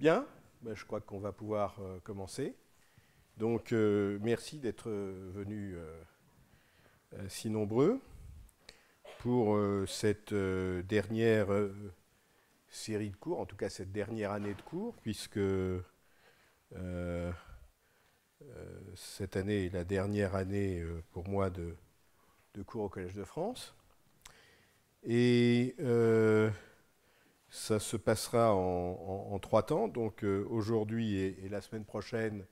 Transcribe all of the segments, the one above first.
Bien, ben, je crois qu'on va pouvoir euh, commencer. Donc, euh, merci d'être euh, venus si nombreux pour cette dernière série de cours, en tout cas cette dernière année de cours, puisque cette année est la dernière année pour moi de, de cours au Collège de France. Et ça se passera en, trois temps, donc euh, aujourd'hui et, la semaine prochaine,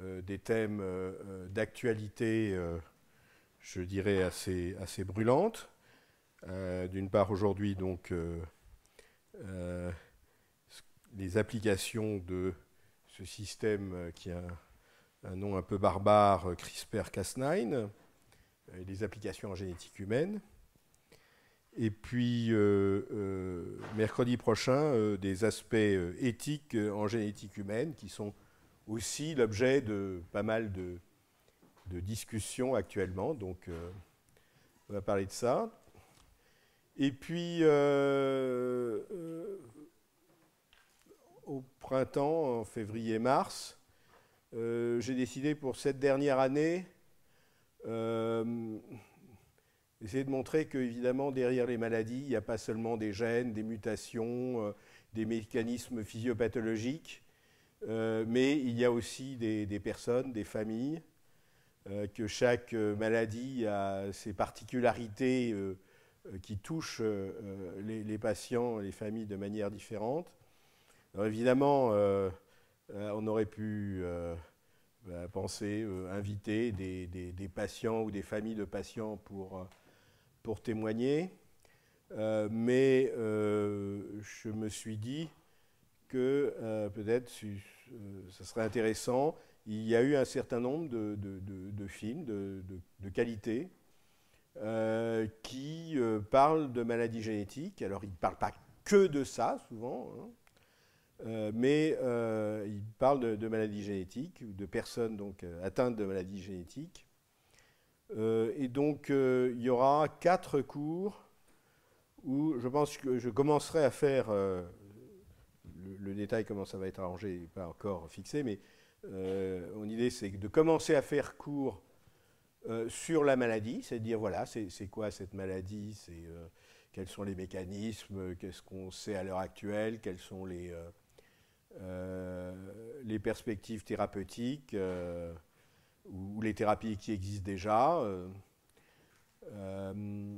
euh, des thèmes euh, d'actualité, je dirais, assez, assez brûlantes. D'une part, aujourd'hui, donc, les applications de ce système qui a un, un nom un peu barbare, CRISPR-Cas9, les applications en génétique humaine. Et puis, euh, euh, mercredi prochain, euh, des aspects éthiques en génétique humaine qui sont aussi l'objet de pas mal de discussions actuellement. Donc, on va parler de ça. Et puis, au printemps, en février-mars, j'ai décidé pour cette dernière année Essayer de montrer que évidemment derrière les maladies, il n'y a pas seulement des gènes, des mutations, euh, des mécanismes physiopathologiques, euh, mais il y a aussi des, personnes, des familles, euh, que chaque maladie a ses particularités qui touchent les, patients, les familles de manière différente. évidemment, on aurait pu bah, penser inviter des, patients ou des familles de patients pour pour témoigner, euh, mais euh, je me suis dit que euh, peut-être ce serait intéressant. Il y a eu un certain nombre de, films de, qualité qui parlent de maladies génétiques. Alors, ils ne parlent pas que de ça, souvent. Hein, mais ils parlent de, maladies génétiques, de personnes donc atteintes de maladies génétiques, euh, et donc, euh, il y aura quatre cours où je pense que je commencerai à faire, euh, le, détail comment ça va être arrangé pas encore fixé, mais mon idée c'est de commencer à faire cours sur la maladie, c'est à dire voilà, c'est quoi cette maladie, c'est quels sont les mécanismes, qu'est-ce qu'on sait à l'heure actuelle, quelles sont les, les perspectives thérapeutiques ou, les thérapies qui existent déjà. Euh, euh,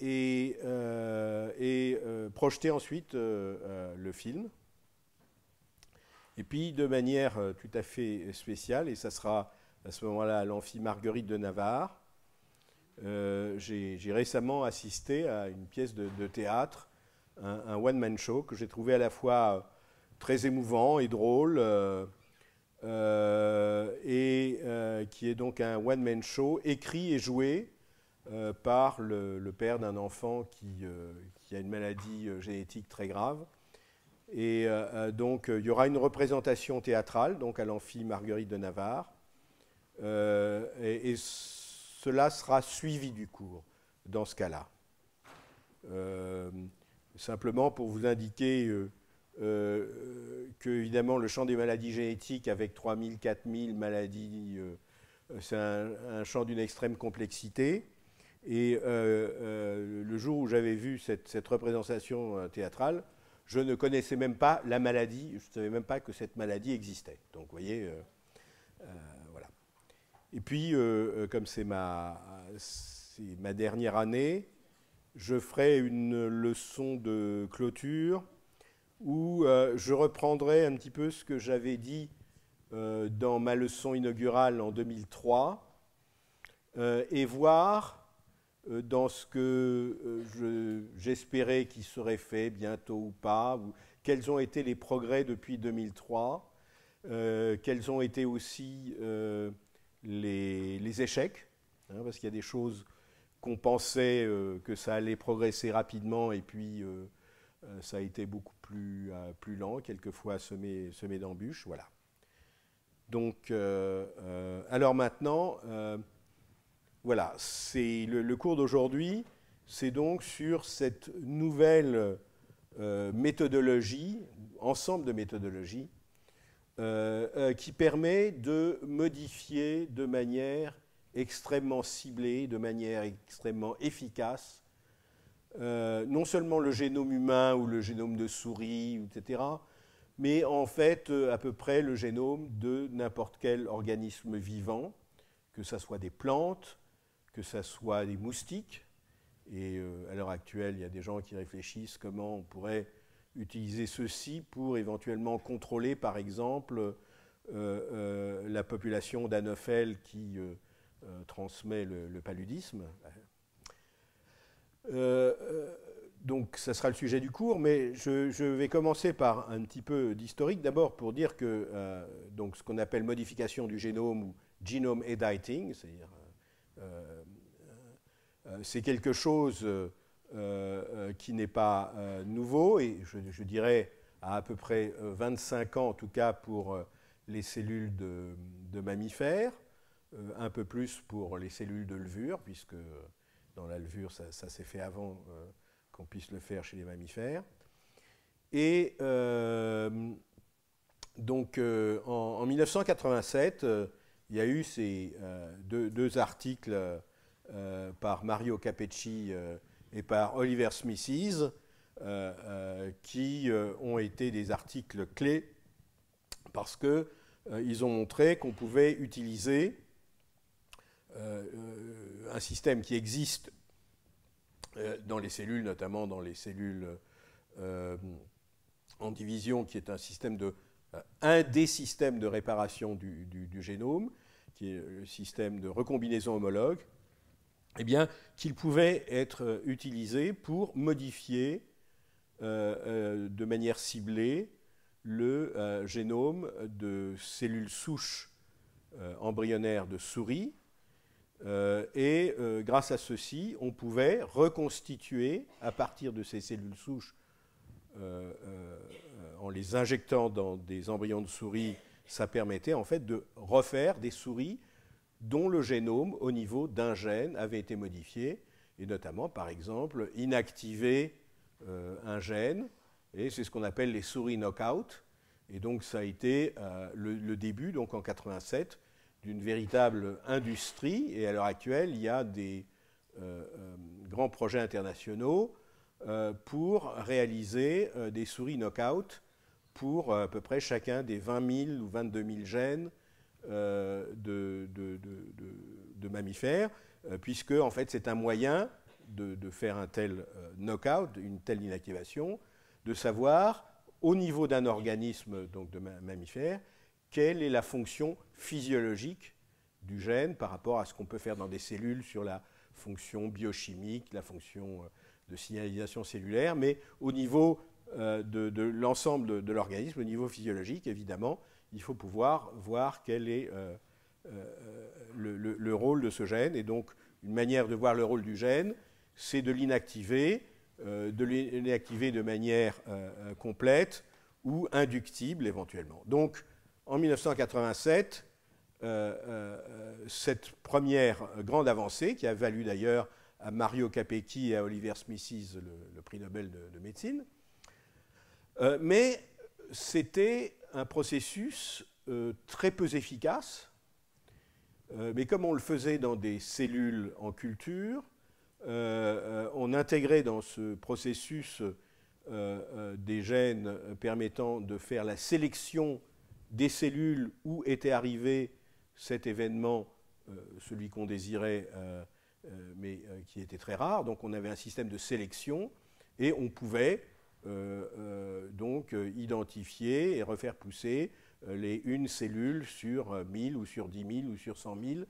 et, euh, et projeter ensuite le film. Et puis, de manière tout à fait spéciale, et ça sera à ce moment-là l'amphi Marguerite de Navarre, j'ai récemment assisté à une pièce de, théâtre, un, one-man show, que j'ai trouvé à la fois très émouvant et drôle, euh, et euh, qui est donc un one-man show écrit et joué euh, par le, père d'un enfant qui, qui, a une maladie génétique très grave. Et donc, il y aura une représentation théâtrale, donc à l'amphi Marguerite de Navarre. et, cela sera suivi du cours, dans ce cas-là. simplement pour vous indiquer euh, que évidemment le champ des maladies génétiques avec 3000, 4000 maladies, euh, euh, c'est un, champ d'une extrême complexité. Et le jour où j'avais vu cette, représentation théâtrale, je ne connaissais même pas la maladie, je ne savais même pas que cette maladie existait. Donc vous voyez, voilà. Et puis, comme c'est ma dernière année, je ferai une leçon de clôture où euh, je reprendrai un petit peu ce que j'avais dit euh, dans ma leçon inaugurale en 2003 euh, et voir dans ce que j'espérais qu'il serait fait bientôt ou pas, ou, quels ont été les progrès depuis 2003, quels ont été aussi les, échecs, hein, parce qu'il y a des choses qu'on pensait que ça allait progresser rapidement et puis euh, ça a été beaucoup euh, plus, lent, quelquefois semé, semé d'embûches. Voilà. Donc, euh, alors maintenant, voilà, c'est le, cours d'aujourd'hui, c'est donc sur cette nouvelle méthodologie, ensemble de méthodologies, qui permet de modifier de manière extrêmement ciblée, de manière extrêmement efficace, euh, non seulement le génome humain ou le génome de souris, etc., mais en fait euh, à peu près le génome de n'importe quel organisme vivant, que ce soit des plantes, que ce soit des moustiques. Et euh, à l'heure actuelle, il y a des gens qui réfléchissent comment on pourrait utiliser ceci pour éventuellement contrôler, par exemple, la population d'Anophel qui transmet le paludisme. Euh, euh, donc, ça sera le sujet du cours, mais je, vais commencer par un petit peu d'historique d'abord pour dire que euh, donc ce qu'on appelle modification du génome ou genome editing, c'est-à-dire c'est quelque chose qui n'est pas nouveau, et je, dirais à à peu près 25 ans, en tout cas pour les cellules de, de mammifères, un peu plus pour les cellules de levure, puisque dans la levure, ça, s'est fait avant euh, qu'on puisse le faire chez les mammifères. Et euh, donc euh, en, 1987, il y a eu ces deux, articles par Mario Capecci et par Oliver Smithies qui ont été des articles clés parce qu'ils ont montré qu'on pouvait utiliser euh, un système qui existe euh, dans les cellules, notamment dans les cellules euh, en division, qui est un système de un des systèmes de réparation du, génome, qui est le système de recombinaison homologue, eh bien, qu'il pouvait être utilisé pour modifier de manière ciblée le génome de cellules souches embryonnaires de souris euh, et euh, grâce à ceci, on pouvait reconstituer à partir de ces cellules souches, euh, en les injectant dans des embryons de souris, ça permettait en fait de refaire des souris dont le génome au niveau d'un gène avait été modifié, et notamment par exemple inactiver un gène, et c'est ce qu'on appelle les souris knockout. Et donc ça a été le, le début, donc en 87, d'une véritable industrie. Et à l'heure actuelle, il y a des euh, euh, grands projets internationaux euh, pour réaliser des souris knockout pour à peu près chacun des 20 000 ou 22 000 gènes de, de, mammifères, puisque en fait c'est un moyen de, faire un tel knockout, une telle inactivation, de savoir au niveau d'un organisme donc de mammifère quelle est la fonction physiologique du gène par rapport à ce qu'on peut faire dans des cellules sur la fonction biochimique, la fonction euh, de signalisation cellulaire, mais au niveau euh, de, l'ensemble de, l'organisme, au niveau physiologique, évidemment, il faut pouvoir voir quel est euh, le, le, rôle de ce gène. Et donc, une manière de voir le rôle du gène, c'est de l'inactiver, de l'inactiver de manière complète ou inductible éventuellement. Donc, en 1987, euh, euh, euh, cette première grande avancée, qui a valu d'ailleurs à Mario Capecchi et à Oliver Smithies le, prix Nobel de, médecine, mais c'était un processus très peu efficace, mais comme on le faisait dans des cellules en culture, on intégrait dans ce processus des gènes permettant de faire la sélection des cellules où était arrivé cet événement, euh, celui qu'on désirait, euh, euh, mais qui était très rare. Donc on avait un système de sélection et on pouvait donc identifier et refaire pousser les une cellule sur 1000 ou sur 10 000 ou sur 100 000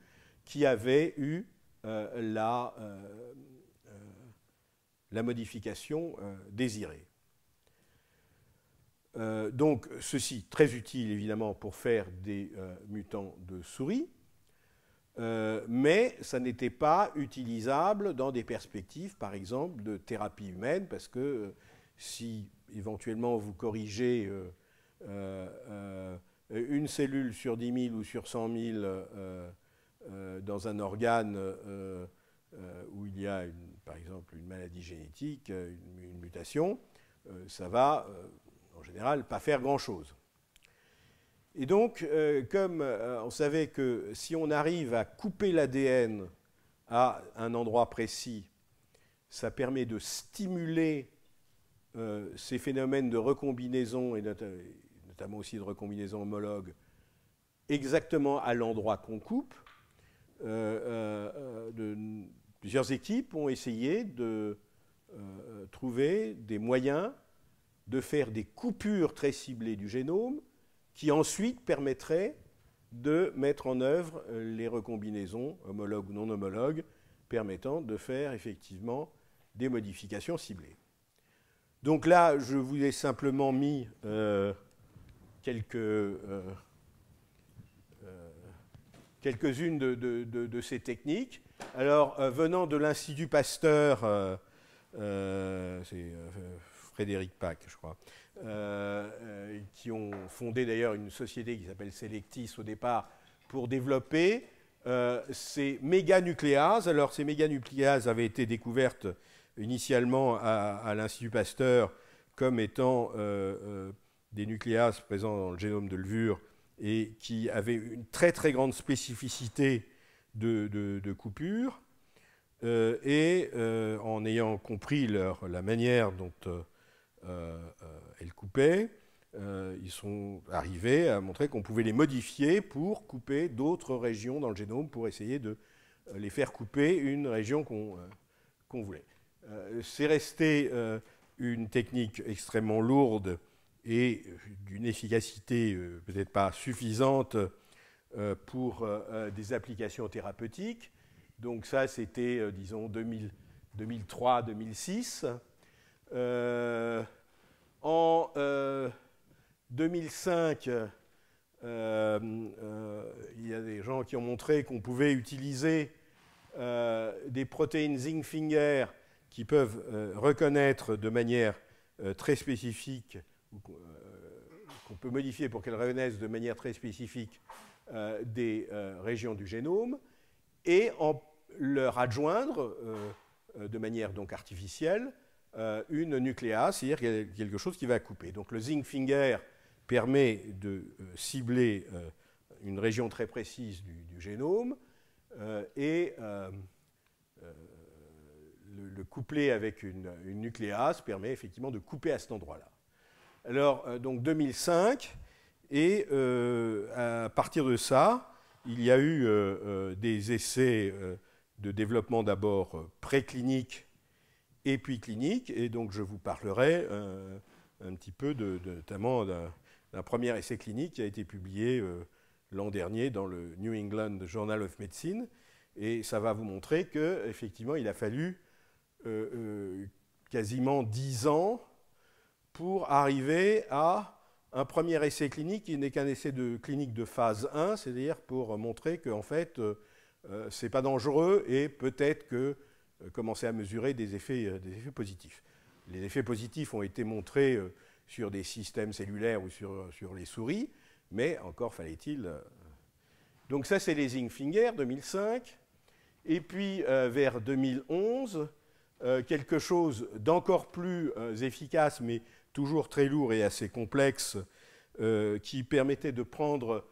qui avait eu la, la modification désirée. Euh, donc, ceci, très utile évidemment pour faire des euh, mutants de souris, euh, mais ça n'était pas utilisable dans des perspectives, par exemple, de thérapie humaine, parce que si éventuellement vous corrigez une cellule sur 10 000 ou sur 100 000 dans un organe où il y a, par exemple, une maladie génétique, une mutation, ça va en général, pas faire grand-chose. Et donc, euh, comme euh, on savait que si on arrive à couper l'ADN à un endroit précis, ça permet de stimuler euh, ces phénomènes de recombinaison, et notamment aussi de recombinaison homologue, exactement à l'endroit qu'on coupe. plusieurs équipes ont essayé de trouver des moyens de faire des coupures très ciblées du génome qui ensuite permettraient de mettre en œuvre euh, les recombinaisons homologues ou non homologues permettant de faire effectivement des modifications ciblées. Donc là, je vous ai simplement mis euh, quelques, euh, quelques-unes de, de, ces techniques. Alors, venant de l'Institut Pasteur, c'est Frédéric Pack, je crois, euh, euh, qui ont fondé d'ailleurs une société qui s'appelle Selectis au départ pour développer euh, ces nucléases Alors, ces méga-nucléases avaient été découvertes initialement à, l'Institut Pasteur comme étant euh, des nucléases présents dans le génome de levure et qui avaient une très très grande spécificité de, coupure. et en ayant compris leur, la manière dont et euh, euh, le euh, ils sont arrivés à montrer qu'on pouvait les modifier pour couper d'autres régions dans le génome pour essayer de les faire couper une région qu'on voulait. C'est resté une technique extrêmement lourde et d'une efficacité peut-être pas suffisante pour des applications thérapeutiques. Donc ça, c'était, disons, 2003-2006. Euh, en 2005, euh, euh, il y a des gens qui ont montré qu'on pouvait utiliser des protéines zinc finger qui peuvent reconnaître de manière très spécifique, qu'on peut modifier pour qu'elles reconnaissent de manière très spécifique des régions du génome, et en leur adjoindre de manière donc artificielle euh, une nucléase, c'est-à-dire quelque chose qui va couper. Donc le zinc finger permet de euh, cibler euh, une région très précise du, génome et le, coupler avec une, une, nucléase permet effectivement de couper à cet endroit-là. Alors, donc 2005, et à partir de ça, il y a eu des essais de développement d'abord préclinique et puis clinique. Et donc je vous parlerai euh, un petit peu de, notamment d'un premier essai clinique qui a été publié euh, l'an dernier dans le New England Journal of Medicine. Et ça va vous montrer qu'effectivement, il a fallu euh, quasiment 10 ans pour arriver à un premier essai clinique qui n'est qu'un essai de clinique de phase 1, c'est-à-dire pour montrer qu'en fait, ce n'est pas dangereux et peut-être que euh, commencer à mesurer des effets, euh, des effets, positifs. Les effets positifs ont été montrés euh, sur des systèmes cellulaires ou sur, sur les souris, mais encore fallait-il. Donc ça, c'est les Zingfinger 2005. Et puis, vers 2011, quelque chose d'encore plus efficace, mais toujours très lourd et assez complexe, qui permettait de prendre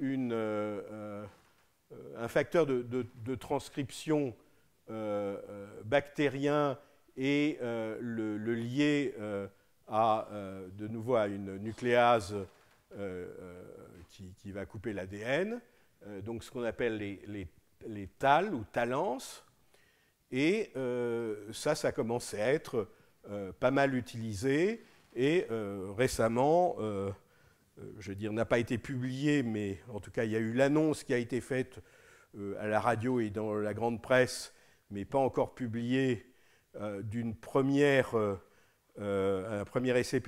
une, un facteur de, de transcription euh, euh, bactérien et euh, le, le, lier à, de nouveau à une nucléase qui, qui, va couper l'ADN, donc ce qu'on appelle les, les, les TAL ou TALENCE. Et euh, ça, ça commence à être pas mal utilisé. Et récemment, je veux dire, n'a pas été publié, mais en tout cas, il y a eu l'annonce qui a été faite à la radio et dans la grande presse mais pas encore publié, euh, d'une première, euh, euh, un premier essai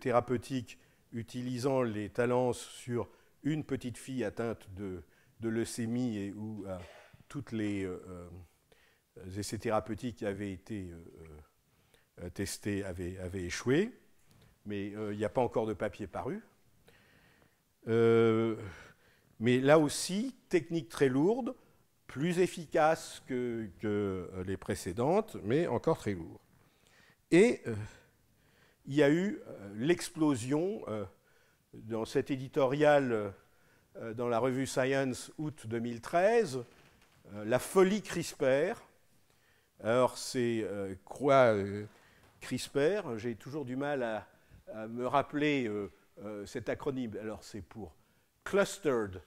thérapeutique utilisant les talents sur une petite fille atteinte de, leucémie et où toutes les essais thérapeutiques avaient été testés avaient, échoué, mais il n'y a pas encore de papier paru. mais là aussi, technique très lourde, plus efficace que, euh, les précédentes, mais encore très lourd. Et euh, il y a eu euh, l'explosion dans cet éditorial dans la revue Science août 2013, la folie CRISPR. Alors c'est quoi CRISPR J'ai toujours du mal à, me rappeler cet acronyme. Alors c'est pour Clustered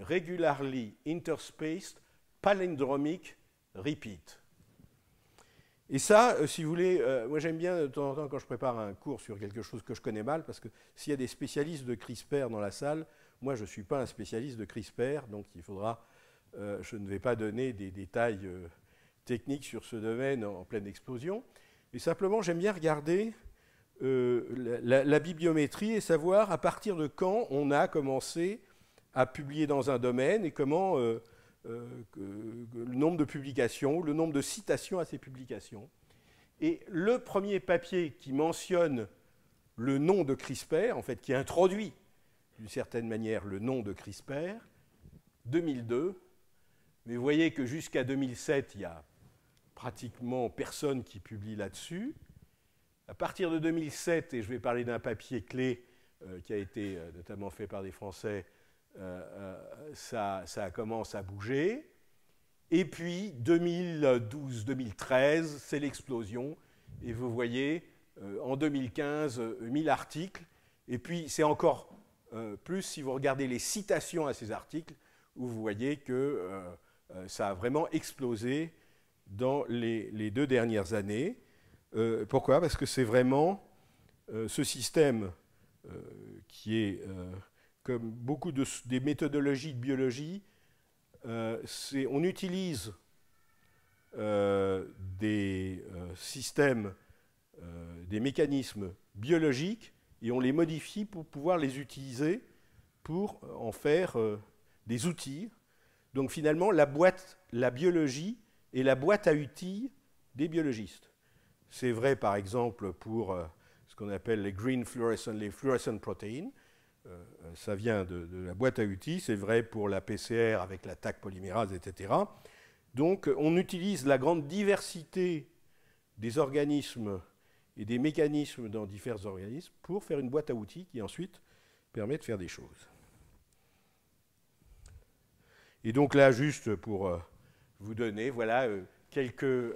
Regularly Interspaced palindromique repeat. Et ça, euh, si vous voulez, euh, moi j'aime bien de temps en temps quand je prépare un cours sur quelque chose que je connais mal, parce que s'il y a des spécialistes de CRISPR dans la salle, moi je ne suis pas un spécialiste de CRISPR, donc il faudra, euh, je ne vais pas donner des détails techniques sur ce domaine en, pleine explosion, mais simplement j'aime bien regarder la, bibliométrie et savoir à partir de quand on a commencé à publier dans un domaine et comment euh, que, le nombre de publications, le nombre de citations à ces publications. Et le premier papier qui mentionne le nom de CRISPR, en fait, qui introduit d'une certaine manière le nom de CRISPR, 2002. Mais vous voyez que jusqu'à 2007, il y a pratiquement personne qui publie là-dessus. À partir de 2007, et je vais parler d'un papier clé euh, qui a été euh, notamment fait par des Français euh, euh, ça, ça commence à bouger. Et puis 2012-2013, c'est l'explosion. Et vous voyez, euh, en 2015, 1000 articles. Et puis c'est encore plus si vous regardez les citations à ces articles, où vous voyez que ça a vraiment explosé dans les, les deux dernières années. pourquoi Parce que c'est vraiment ce système qui est comme beaucoup des méthodologies de biologie, euh, on utilise euh, des euh, systèmes, des mécanismes biologiques et on les modifie pour pouvoir les utiliser pour en faire des outils. Donc finalement, la boîte, la biologie est la boîte à outils des biologistes. C'est vrai par exemple pour ce qu'on appelle les green fluorescent, les fluorescent proteins euh, ça vient de, la boîte à outils, c'est vrai pour la PCR avec la TAC polymérase, etc. Donc on utilise la grande diversité des organismes et des mécanismes dans différents organismes pour faire une boîte à outils qui ensuite permet de faire des choses. Et donc là, juste pour euh, vous donner, voilà euh, quelques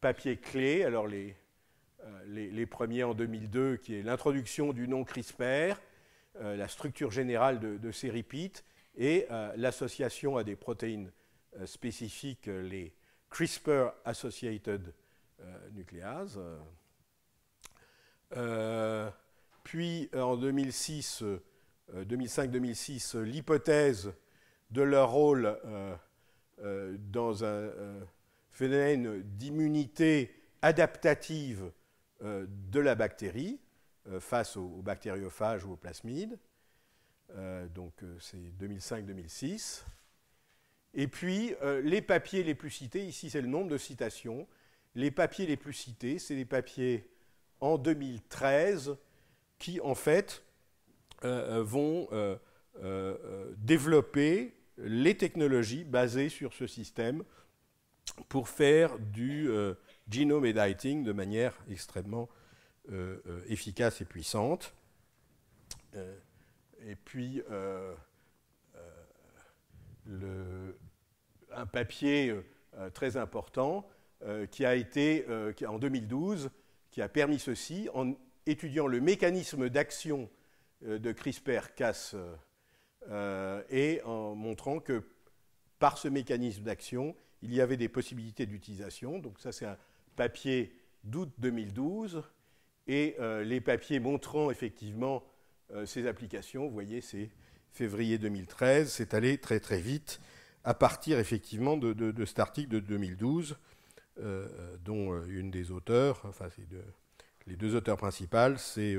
papiers clés. Alors les, les, les premiers en 2002, qui est l'introduction du nom CRISPR, euh, la structure générale de, ces repeats et euh, l'association à des protéines euh, spécifiques, les CRISPR-associated nucléases. puis en 2006, 2005-2006, l'hypothèse de leur rôle dans un phénomène d'immunité adaptative de la bactérie. Euh, face aux, bactériophages ou aux plasmides. Euh, donc euh, c'est 2005-2006. Et puis les papiers les plus cités, ici c'est le nombre de citations. Les papiers les plus cités, c'est les papiers en 2013 qui en fait vont développer les technologies basées sur ce système pour faire du genome editing de manière extrêmement euh, euh, efficace et puissante. Euh, et puis, un papier très important qui a été, en 2012, qui a permis ceci en étudiant le mécanisme d'action de CRISPR-Cas et en montrant que par ce mécanisme d'action, il y avait des possibilités d'utilisation. Donc ça, c'est un papier d'août 2012 et euh, les papiers montrant effectivement euh, ces applications, vous voyez, c'est février 2013, c'est allé très très vite à partir effectivement de, cet article de 2012, euh, dont une des auteurs, enfin les deux auteurs principales, c'est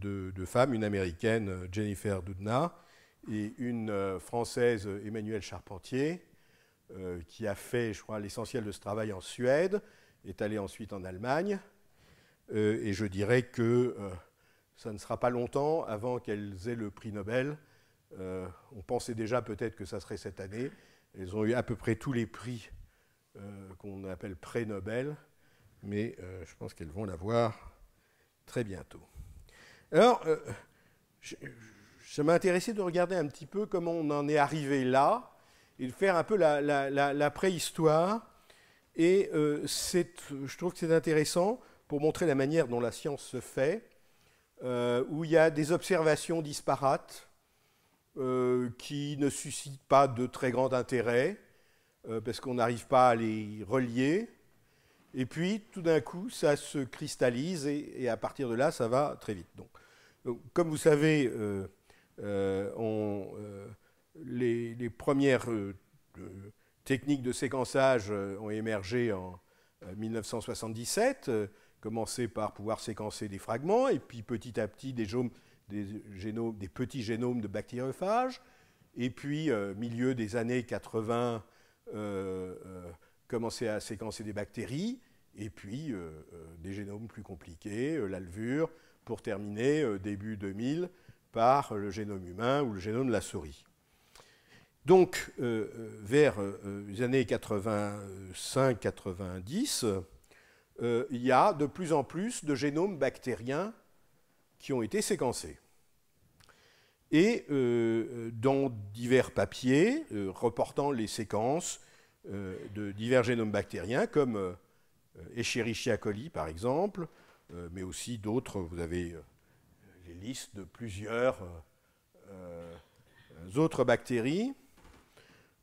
deux, femmes, une américaine, Jennifer Doudna, et une française, Emmanuelle Charpentier, qui a fait, je crois, l'essentiel de ce travail en Suède, est allée ensuite en Allemagne, euh, et je dirais que euh, ça ne sera pas longtemps avant qu'elles aient le prix Nobel. Euh, on pensait déjà peut-être que ça serait cette année. Elles ont eu à peu près tous les prix qu'on appelle pré-Nobel, mais je pense qu'elles vont l'avoir très bientôt. Alors, ça m'a intéressé de regarder un petit peu comment on en est arrivé là et de faire un peu la, la préhistoire. Et je trouve que c'est intéressant pour montrer la manière dont la science se fait, euh, où il y a des observations disparates euh, qui ne suscitent pas de très grand intérêt, euh, parce qu'on n'arrive pas à les relier. Et puis, tout d'un coup, ça se cristallise et, à partir de là, ça va très vite. Donc, comme vous savez, les, les, premières techniques de séquençage ont émergé en 1977 commencer par pouvoir séquencer des fragments, et puis petit à petit des, petits génomes de bactériophages, et puis euh, milieu des années 80, euh, euh, commencer à séquencer des bactéries, et puis des génomes plus compliqués, la levure, pour terminer début 2000 par le génome humain ou le génome de la souris. Donc, vers les années 85-90, euh, il y a de plus en plus de génomes bactériens qui ont été séquencés. Et euh, dans divers papiers euh, reportant les séquences de divers génomes bactériens, comme Escherichia coli par exemple, mais aussi d'autres, vous avez les listes de plusieurs autres bactéries.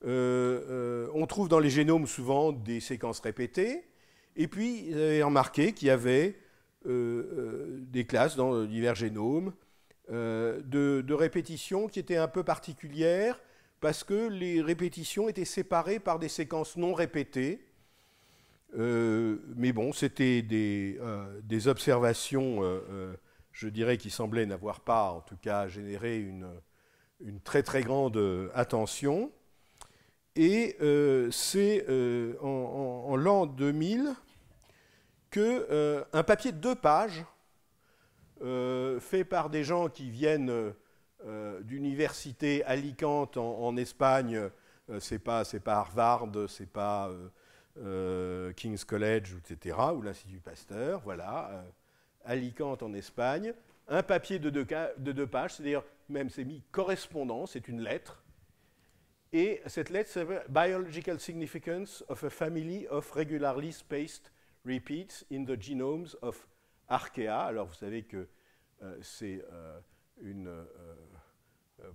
on trouve dans les génomes souvent des séquences répétées, et puis, ils avaient remarqué qu'il y avait euh, euh, des classes dans euh, divers génomes de, répétitions qui étaient un peu particulières parce que les répétitions étaient séparées par des séquences non répétées. mais bon, c'était des, observations, je dirais, qui semblaient n'avoir pas, en tout cas, généré une, une très très grande attention. Et euh, c'est euh, en, l'an 2000 qu'un euh, un papier de deux pages, fait par des gens qui viennent d'universités Alicante en, Espagne, c'est pas, pas Harvard, c'est pas King's College, etc., ou l'Institut Pasteur, voilà, Alicante en Espagne, un papier de deux, de deux pages, c'est-à-dire même c'est mis correspondant, c'est une lettre, et cette lettre s'appelle Biological Significance of a Family of Regularly Spaced Repeats in the Genomes of Archaea. Alors vous savez que euh, c'est euh, une euh,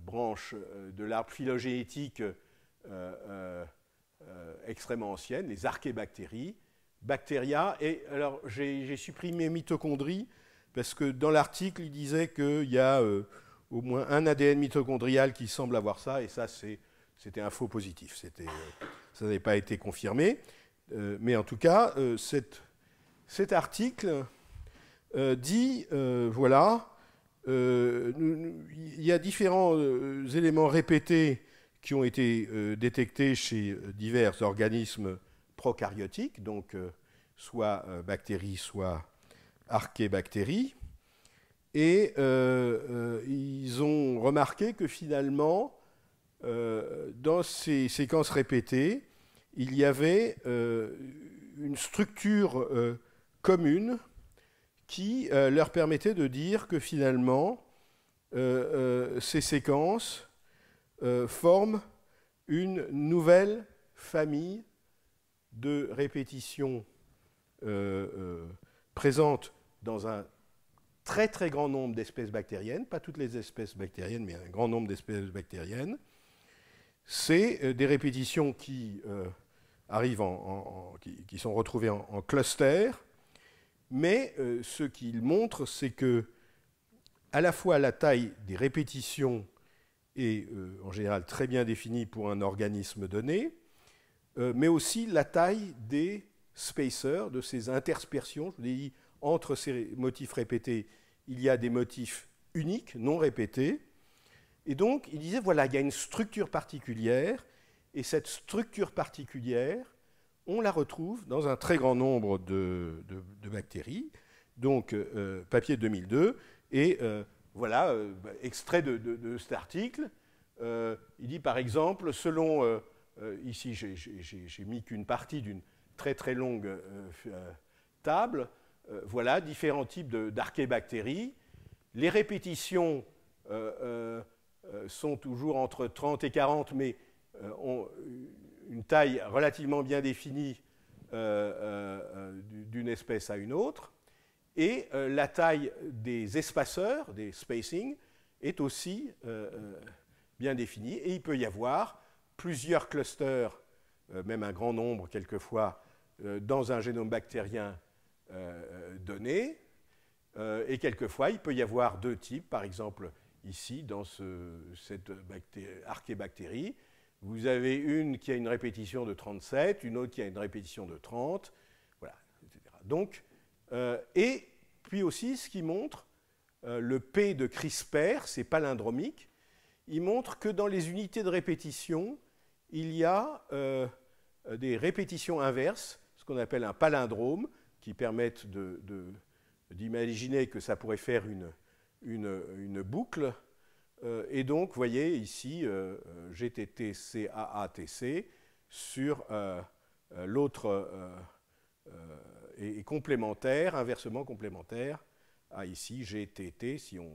branche de l'arbre phylogénétique extrêmement ancienne, les archébactéries. Bactéria, et alors j'ai supprimé mitochondrie parce que dans l'article il disait qu'il y a au moins un ADN mitochondrial qui semble avoir ça, et ça c'est c'était un faux positif. Euh, ça n'avait pas été confirmé. Euh, mais en tout cas, euh, cet article dit voilà, il y a différents éléments répétés qui ont été détectés chez divers organismes prokaryotiques, donc soit bactéries, soit archébactéries. Et ils ont remarqué que finalement, euh, dans ces séquences répétées, il y avait euh, une structure euh, commune qui leur permettait de dire que finalement, ces séquences forment une nouvelle famille de répétitions présentes dans un très très grand nombre d'espèces bactériennes, pas toutes les espèces bactériennes, mais un grand nombre d'espèces bactériennes, c'est euh, des répétitions qui, euh, arrivent qui, sont retrouvées en, cluster, mais euh, ce qu'il montre, c'est que à la fois la taille des répétitions est en général très bien définie pour un organisme donné, mais aussi la taille des spacers, de ces interspersions. Je vous ai dit, entre ces motifs répétés, il y a des motifs uniques, non répétés, et donc, il disait, voilà, il y a une structure particulière, et cette structure particulière, on la retrouve dans un très grand nombre de, bactéries. Donc, euh, euh papier 2002, et euh, voilà, euh, bah, extrait de, cet article. il dit, par exemple, selon, ici j'ai mis qu'une partie d'une très très longue table, voilà, différents types d'archébactéries. Les répétitions euh, sont toujours entre 30 et 40, mais euh, ont une taille relativement bien définie euh, d'une espèce à une autre. Et la taille des espaceurs, des spacing, est aussi bien définie. Et il peut y avoir plusieurs clusters, même un grand nombre quelquefois, dans un génome bactérien donné. et quelquefois, il peut y avoir deux types, par exemple ici, dans ce, cette archébactérie. Vous avez une qui a une répétition de 37, une autre qui a une répétition de 30, voilà, etc. Donc, euh, et puis aussi, ce qui montre euh, le P de CRISPR, c'est palindromique, il montre que dans les unités de répétition, il y a euh, des répétitions inverses, ce qu'on appelle un palindrome, qui permettent d'imaginer que ça pourrait faire une, une, boucle. Euh, et donc, vous voyez ici, euh, euh GTT, sur euh, l'autre et complémentaire, inversement complémentaire à ici GTT, si on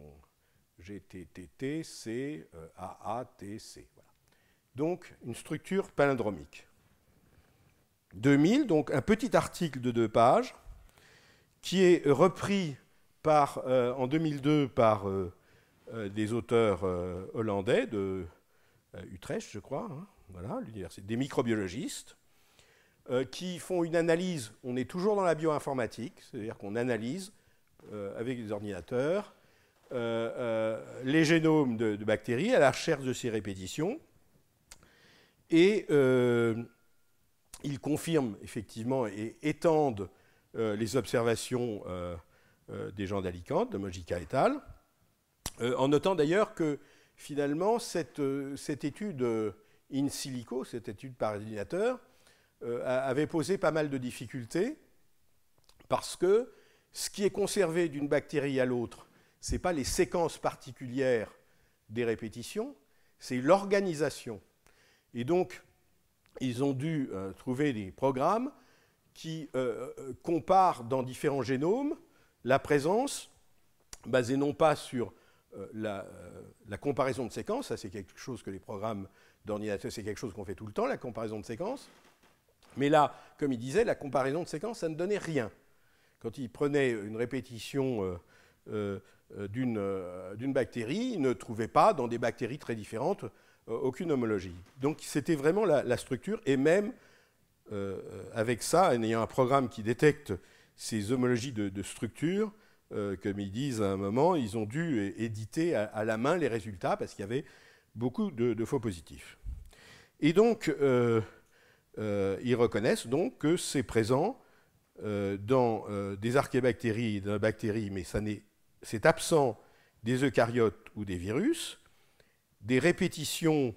GTTT, C, AATC. Voilà. Donc, une structure palindromique. 2000, donc un petit article de deux pages, qui est repris euh, en 2002 par euh, euh, des auteurs hollandais de Utrecht, je crois, hein, voilà, l'université, des microbiologistes, qui font une analyse. On est toujours dans la bioinformatique, c'est-à-dire qu'on analyse avec des ordinateurs les génomes de, bactéries à la recherche de ces répétitions. Et ils confirment effectivement et étendent les observations euh, des gens d'Alicante, de Mojica et al. Euh, en notant d'ailleurs que finalement, cette, euh, étude in silico, cette étude par ordinateur, avait posé pas mal de difficultés parce que ce qui est conservé d'une bactérie à l'autre, ce n'est pas les séquences particulières des répétitions, c'est l'organisation. Et donc, ils ont dû trouver des programmes qui comparent dans différents génomes la présence, basée non pas sur euh, euh, la, comparaison de séquences, ça c'est quelque chose que les programmes d'ordinateur, c'est quelque chose qu'on fait tout le temps, la comparaison de séquences, mais là, comme il disait, la comparaison de séquences, ça ne donnait rien. Quand il prenait une répétition euh, d'une bactérie, il ne trouvait pas dans des bactéries très différentes aucune homologie. Donc c'était vraiment la, structure, et même avec ça, en ayant un programme qui détecte ces homologies de, structure, euh, comme ils disent à un moment, ils ont dû éditer à, la main les résultats parce qu'il y avait beaucoup de, faux positifs. Et donc, euh, euh, ils reconnaissent donc que c'est présent dans des archébactéries et des bactéries, mais c'est absent des eucaryotes ou des virus, des répétitions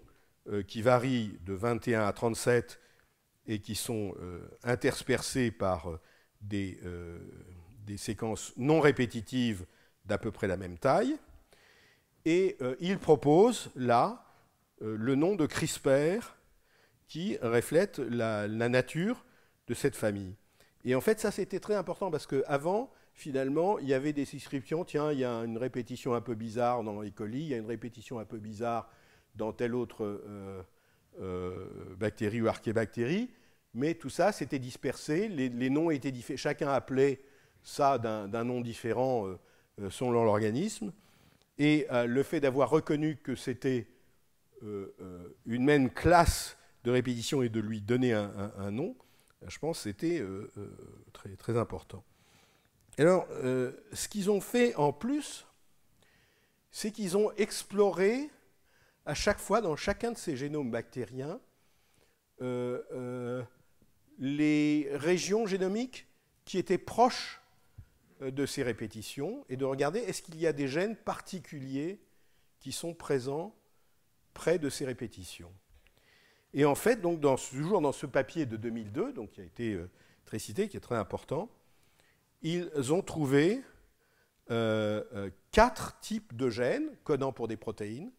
qui varient de 21 à 37 et qui sont interspersées par euh, des, séquences non répétitives d'à peu près la même taille. Et euh, il propose là euh, le nom de CRISPR qui reflète la, nature de cette famille. Et en fait, ça c'était très important parce qu'avant, finalement, il y avait des inscriptions. Tiens, il y a une répétition un peu bizarre dans E. coli, il y a une répétition un peu bizarre dans telle autre bactérie ou archébactérie. Mais tout ça, s'était dispersé, les, noms étaient différents, chacun appelait ça d'un nom différent euh, euh, selon l'organisme. Et euh, le fait d'avoir reconnu que c'était une même classe de répétition et de lui donner un, nom, je pense c'était très, important. Alors, ce qu'ils ont fait en plus, c'est qu'ils ont exploré à chaque fois dans chacun de ces génomes bactériens les régions génomiques qui étaient proches euh, de ces répétitions et de regarder est-ce qu'il y a des gènes particuliers qui sont présents près de ces répétitions. Et en fait, donc, dans, toujours dans ce papier de 2002, donc, qui a été euh, très cité, qui est très important, ils ont trouvé euh, quatre types de gènes codant pour des protéines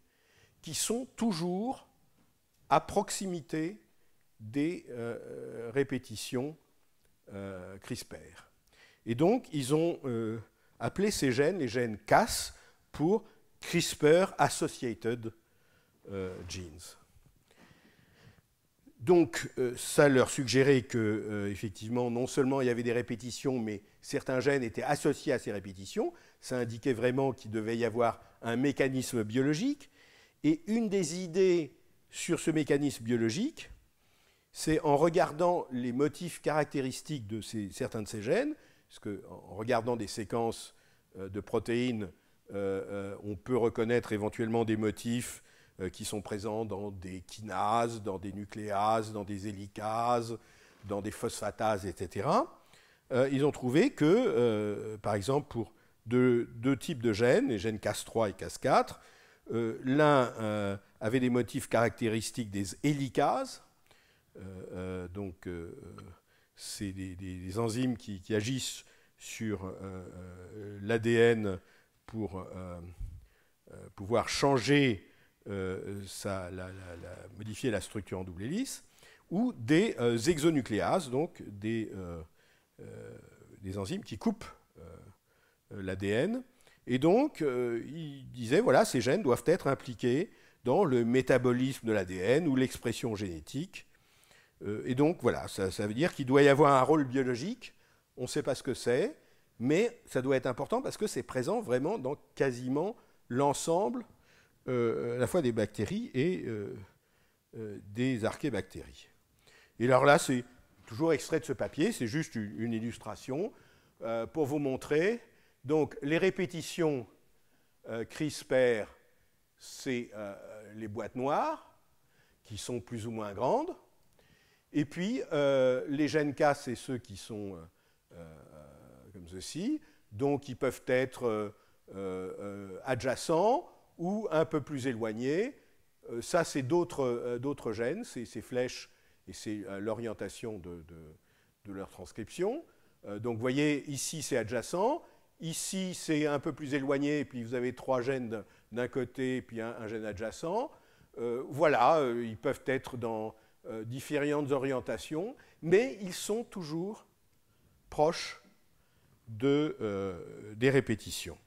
qui sont toujours à proximité des euh, répétitions euh, CRISPR. Et donc, ils ont euh, appelé ces gènes les gènes CAS pour CRISPR Associated Genes. Donc, ça leur suggérait que, effectivement, non seulement il y avait des répétitions, mais certains gènes étaient associés à ces répétitions. Ça indiquait vraiment qu'il devait y avoir un mécanisme biologique. Et une des idées sur ce mécanisme biologique, c'est en regardant les motifs caractéristiques de certains de ces gènes, parce que en regardant des séquences euh, de protéines, euh, euh, on peut reconnaître éventuellement des motifs qui sont présents dans des kinases, dans des nucléases, dans des hélicases, dans des phosphatases, etc. ils ont trouvé que, par exemple, pour deux, deux, types de gènes, les gènes Cas3 et Cas4, l'un avait des motifs caractéristiques des hélicases, euh, euh, donc, euh, c'est des, enzymes qui, agissent sur l'ADN pour pouvoir changer, modifier la structure en double hélice, ou des exonucléases, donc des, enzymes qui coupent l'ADN. Et donc, il disait, voilà, ces gènes doivent être impliqués dans le métabolisme de l'ADN ou l'expression génétique euh, et donc, voilà, ça, veut dire qu'il doit y avoir un rôle biologique. On ne sait pas ce que c'est, mais ça doit être important parce que c'est présent vraiment dans quasiment l'ensemble, euh, à la fois des bactéries et euh, des archébactéries. Et alors là, c'est toujours extrait de ce papier, c'est juste une illustration pour vous montrer. Donc, les répétitions CRISPR, c'est les boîtes noires, qui sont plus ou moins grandes. Et puis, euh, les gènes K, c'est ceux qui sont euh, euh, comme ceci. Donc, ils peuvent être adjacents ou un peu plus éloignés. ça, c'est d'autres gènes, c'est ces flèches et c'est l'orientation de, leur transcription. donc, vous voyez, ici, c'est adjacent. Ici, c'est un peu plus éloigné, et puis vous avez trois gènes d'un côté, et puis un gène adjacent. voilà, ils peuvent être dans, euh, différentes orientations, mais ils sont toujours proches de, euh, des répétitions.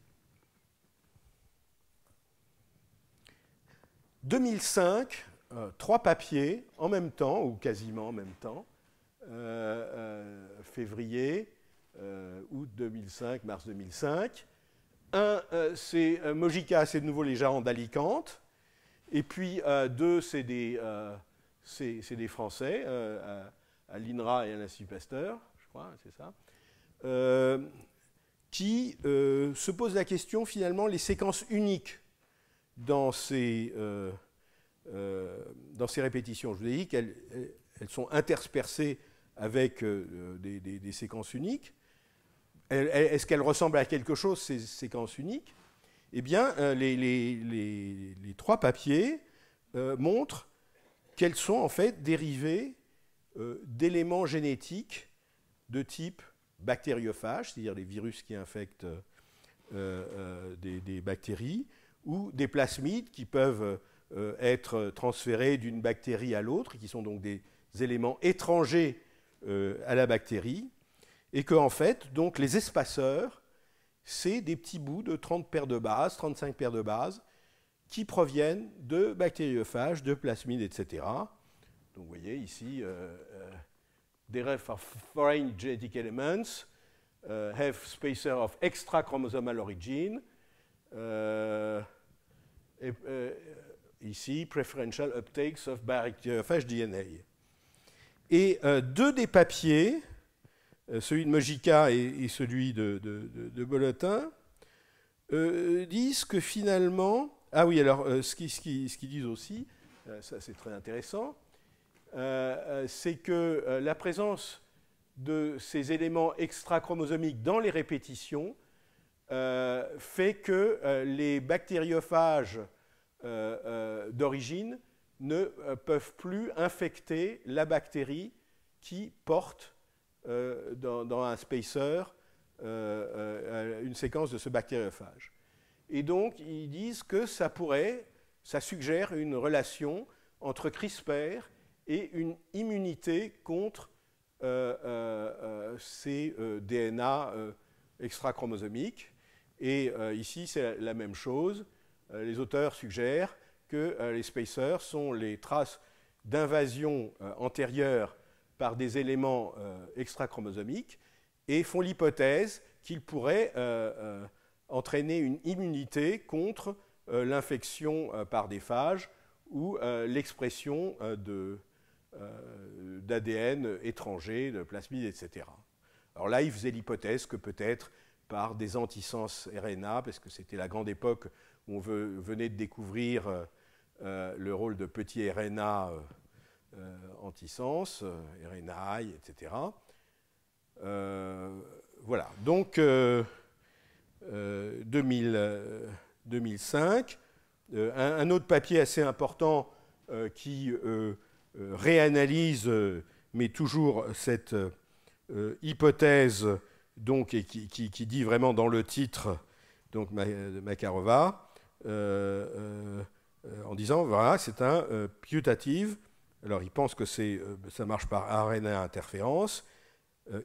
2005, euh, trois papiers en même temps, ou quasiment en même temps, février, août 2005, mars 2005. Un, c'est Mojica, c'est de nouveau les gens d'Alicante. Et puis, deux, c'est des c'est des Français, euh, à, l'INRA et à l'Institut Pasteur, je crois, c'est ça, euh, qui euh, se posent la question finalement les séquences uniques dans ces, dans ces répétitions. Je vous ai dit qu'elles elles sont interspersées avec des, séquences uniques. Est-ce qu'elles ressemblent à quelque chose, ces séquences uniques Eh bien, les, trois papiers montrent qu'elles sont en fait dérivées euh, d'éléments génétiques de type bactériophage, c'est-à-dire les virus qui infectent euh, euh, des, bactéries, ou des plasmides qui peuvent être transférés d'une bactérie à l'autre, qui sont donc des éléments étrangers à la bactérie, et que fait, donc les espaceurs, c'est des petits bouts de 30 paires de bases, 35 paires de bases, qui proviennent de bactériophages, de plasmides, etc. Donc vous voyez ici, euh, euh, des euh, derived of foreign genetic elements, euh, have spacer of extra chromosomal origin, et, ici preferential uptakes of bacteriophage DNA. Et deux des papiers, celui de Mojica et, celui de, de Bolotin, disent que finalement, ah oui, alors euh, ce qu'ils disent aussi, euh, ça c'est très intéressant, euh, c'est que la présence de ces éléments extra-chromosomiques dans les répétitions fait que les bactériophages d'origine ne peuvent plus infecter la bactérie qui porte dans, un spacer une séquence de ce bactériophage. Et donc, ils disent que ça pourrait, ça suggère une relation entre CRISPR et une immunité contre euh, euh, euh, ces DNA DNA chromosomiques Et ici, c'est la, même chose. les auteurs suggèrent que les spacers sont les traces d'invasion antérieure par des éléments extra-chromosomiques et font l'hypothèse qu'ils pourraient entraîner une immunité contre euh, l'infection euh, par des phages ou euh, l'expression d'ADN étranger, de plasmides, etc. Alors là, il faisait l'hypothèse que peut-être par des antisens RNA, parce que c'était la grande époque où on venait de découvrir le rôle de petits RNA antisens, RNAi, etc. voilà. Donc. 2005. Euh, euh, euh, un, autre papier assez important qui réanalyse, mais toujours cette hypothèse donc, et qui, dit vraiment dans le titre donc, de Makarova, en disant voilà, c'est un putative. Alors il pense que ça marche par RNA interférence.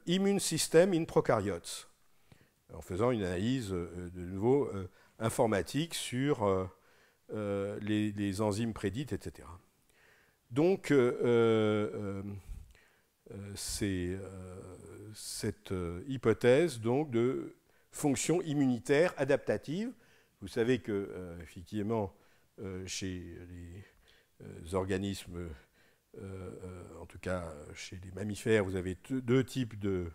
immune system in prokaryotes en faisant une analyse euh, de nouveau euh, informatique sur euh, les, enzymes prédites, etc. Donc, c'est cette hypothèse donc, de fonction immunitaire adaptative. Vous savez que, effectivement, chez les organismes, en tout cas chez les mammifères, vous avez deux types de,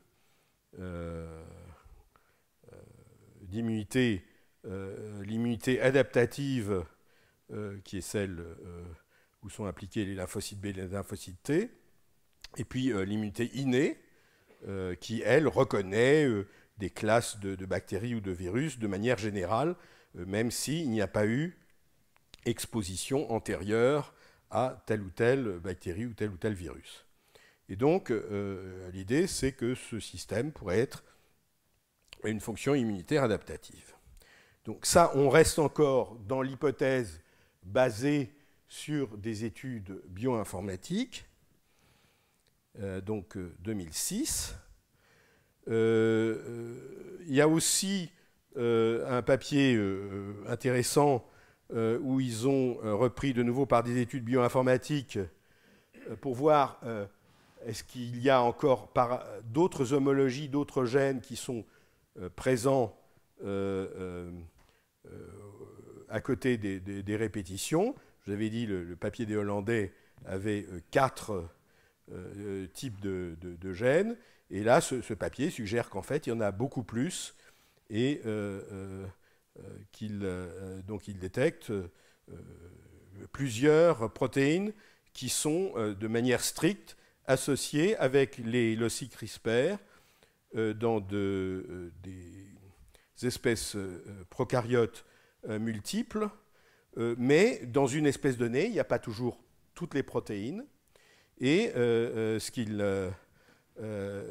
d'immunité, euh, l'immunité adaptative euh, qui est celle euh, où sont impliqués les lymphocytes B et les lymphocytes T, et puis l'immunité innée qui, elle, reconnaît des classes de, bactéries ou de virus de manière générale, même s'il n'y a pas eu exposition antérieure à telle ou telle bactérie ou tel ou tel virus. Et donc, l'idée, c'est que ce système pourrait être et une fonction immunitaire adaptative. Donc ça, on reste encore dans l'hypothèse basée sur des études bioinformatiques, euh, donc 2006. Euh, euh, il y a aussi un papier intéressant où ils ont repris de nouveau par des études bioinformatiques pour voir est-ce qu'il y a encore d'autres homologies, d'autres gènes qui sont euh, présent euh, euh, à côté des, répétitions. Je vous avais dit, le, papier des Hollandais avait quatre types de, gènes. Et là, ce, papier suggère qu'en fait, il y en a beaucoup plus et qu'il il détecte plusieurs protéines qui sont de manière stricte associées avec les loci CRISPR euh, dans euh, des espèces euh, prokaryotes multiples, mais dans une espèce donnée, il n'y a pas toujours toutes les protéines. Et ce qu'il